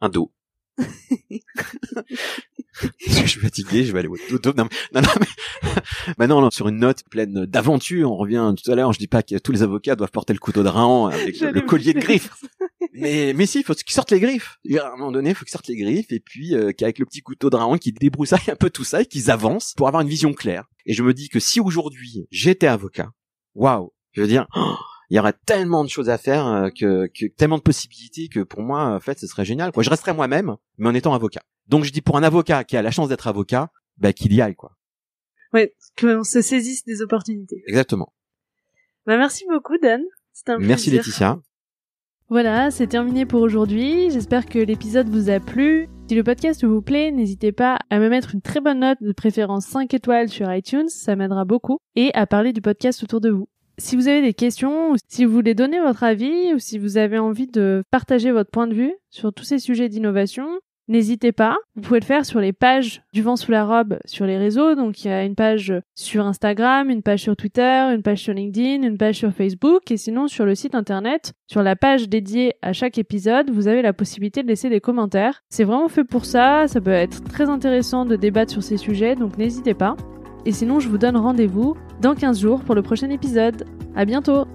B: Un dos. je suis fatigué, je vais aller au dodo. Non, non, mais... Maintenant, bah sur une note pleine d'aventure, on revient tout à l'heure, je dis pas que tous les avocats doivent porter le couteau de Raon avec le collier de griffes. mais, mais si, faut qu'ils sortent les griffes. À un moment donné, faut qu'ils sortent les griffes et puis euh, qu'avec le petit couteau de Raon, qu'ils débroussaillent un peu tout ça et qu'ils avancent pour avoir une vision claire. Et je me dis que si aujourd'hui j'étais avocat, waouh, je veux dire, oh, il y aurait tellement de choses à faire euh, que, tellement de possibilités que pour moi en fait ce serait génial je resterais moi-même mais en étant avocat donc je dis pour un avocat qui a la chance d'être avocat bah qu'il y aille quoi ouais qu'on
A: se saisisse des opportunités exactement bah merci beaucoup Dan un merci Laetitia voilà, c'est terminé pour aujourd'hui. J'espère que l'épisode vous a plu. Si le podcast vous plaît, n'hésitez pas à me mettre une très bonne note, de préférence 5 étoiles sur iTunes, ça m'aidera beaucoup, et à parler du podcast autour de vous. Si vous avez des questions, ou si vous voulez donner votre avis, ou si vous avez envie de partager votre point de vue sur tous ces sujets d'innovation, N'hésitez pas, vous pouvez le faire sur les pages du vent sous la robe sur les réseaux, donc il y a une page sur Instagram, une page sur Twitter, une page sur LinkedIn, une page sur Facebook, et sinon sur le site internet, sur la page dédiée à chaque épisode, vous avez la possibilité de laisser des commentaires. C'est vraiment fait pour ça, ça peut être très intéressant de débattre sur ces sujets, donc n'hésitez pas et sinon je vous donne rendez-vous dans 15 jours pour le prochain épisode. À bientôt!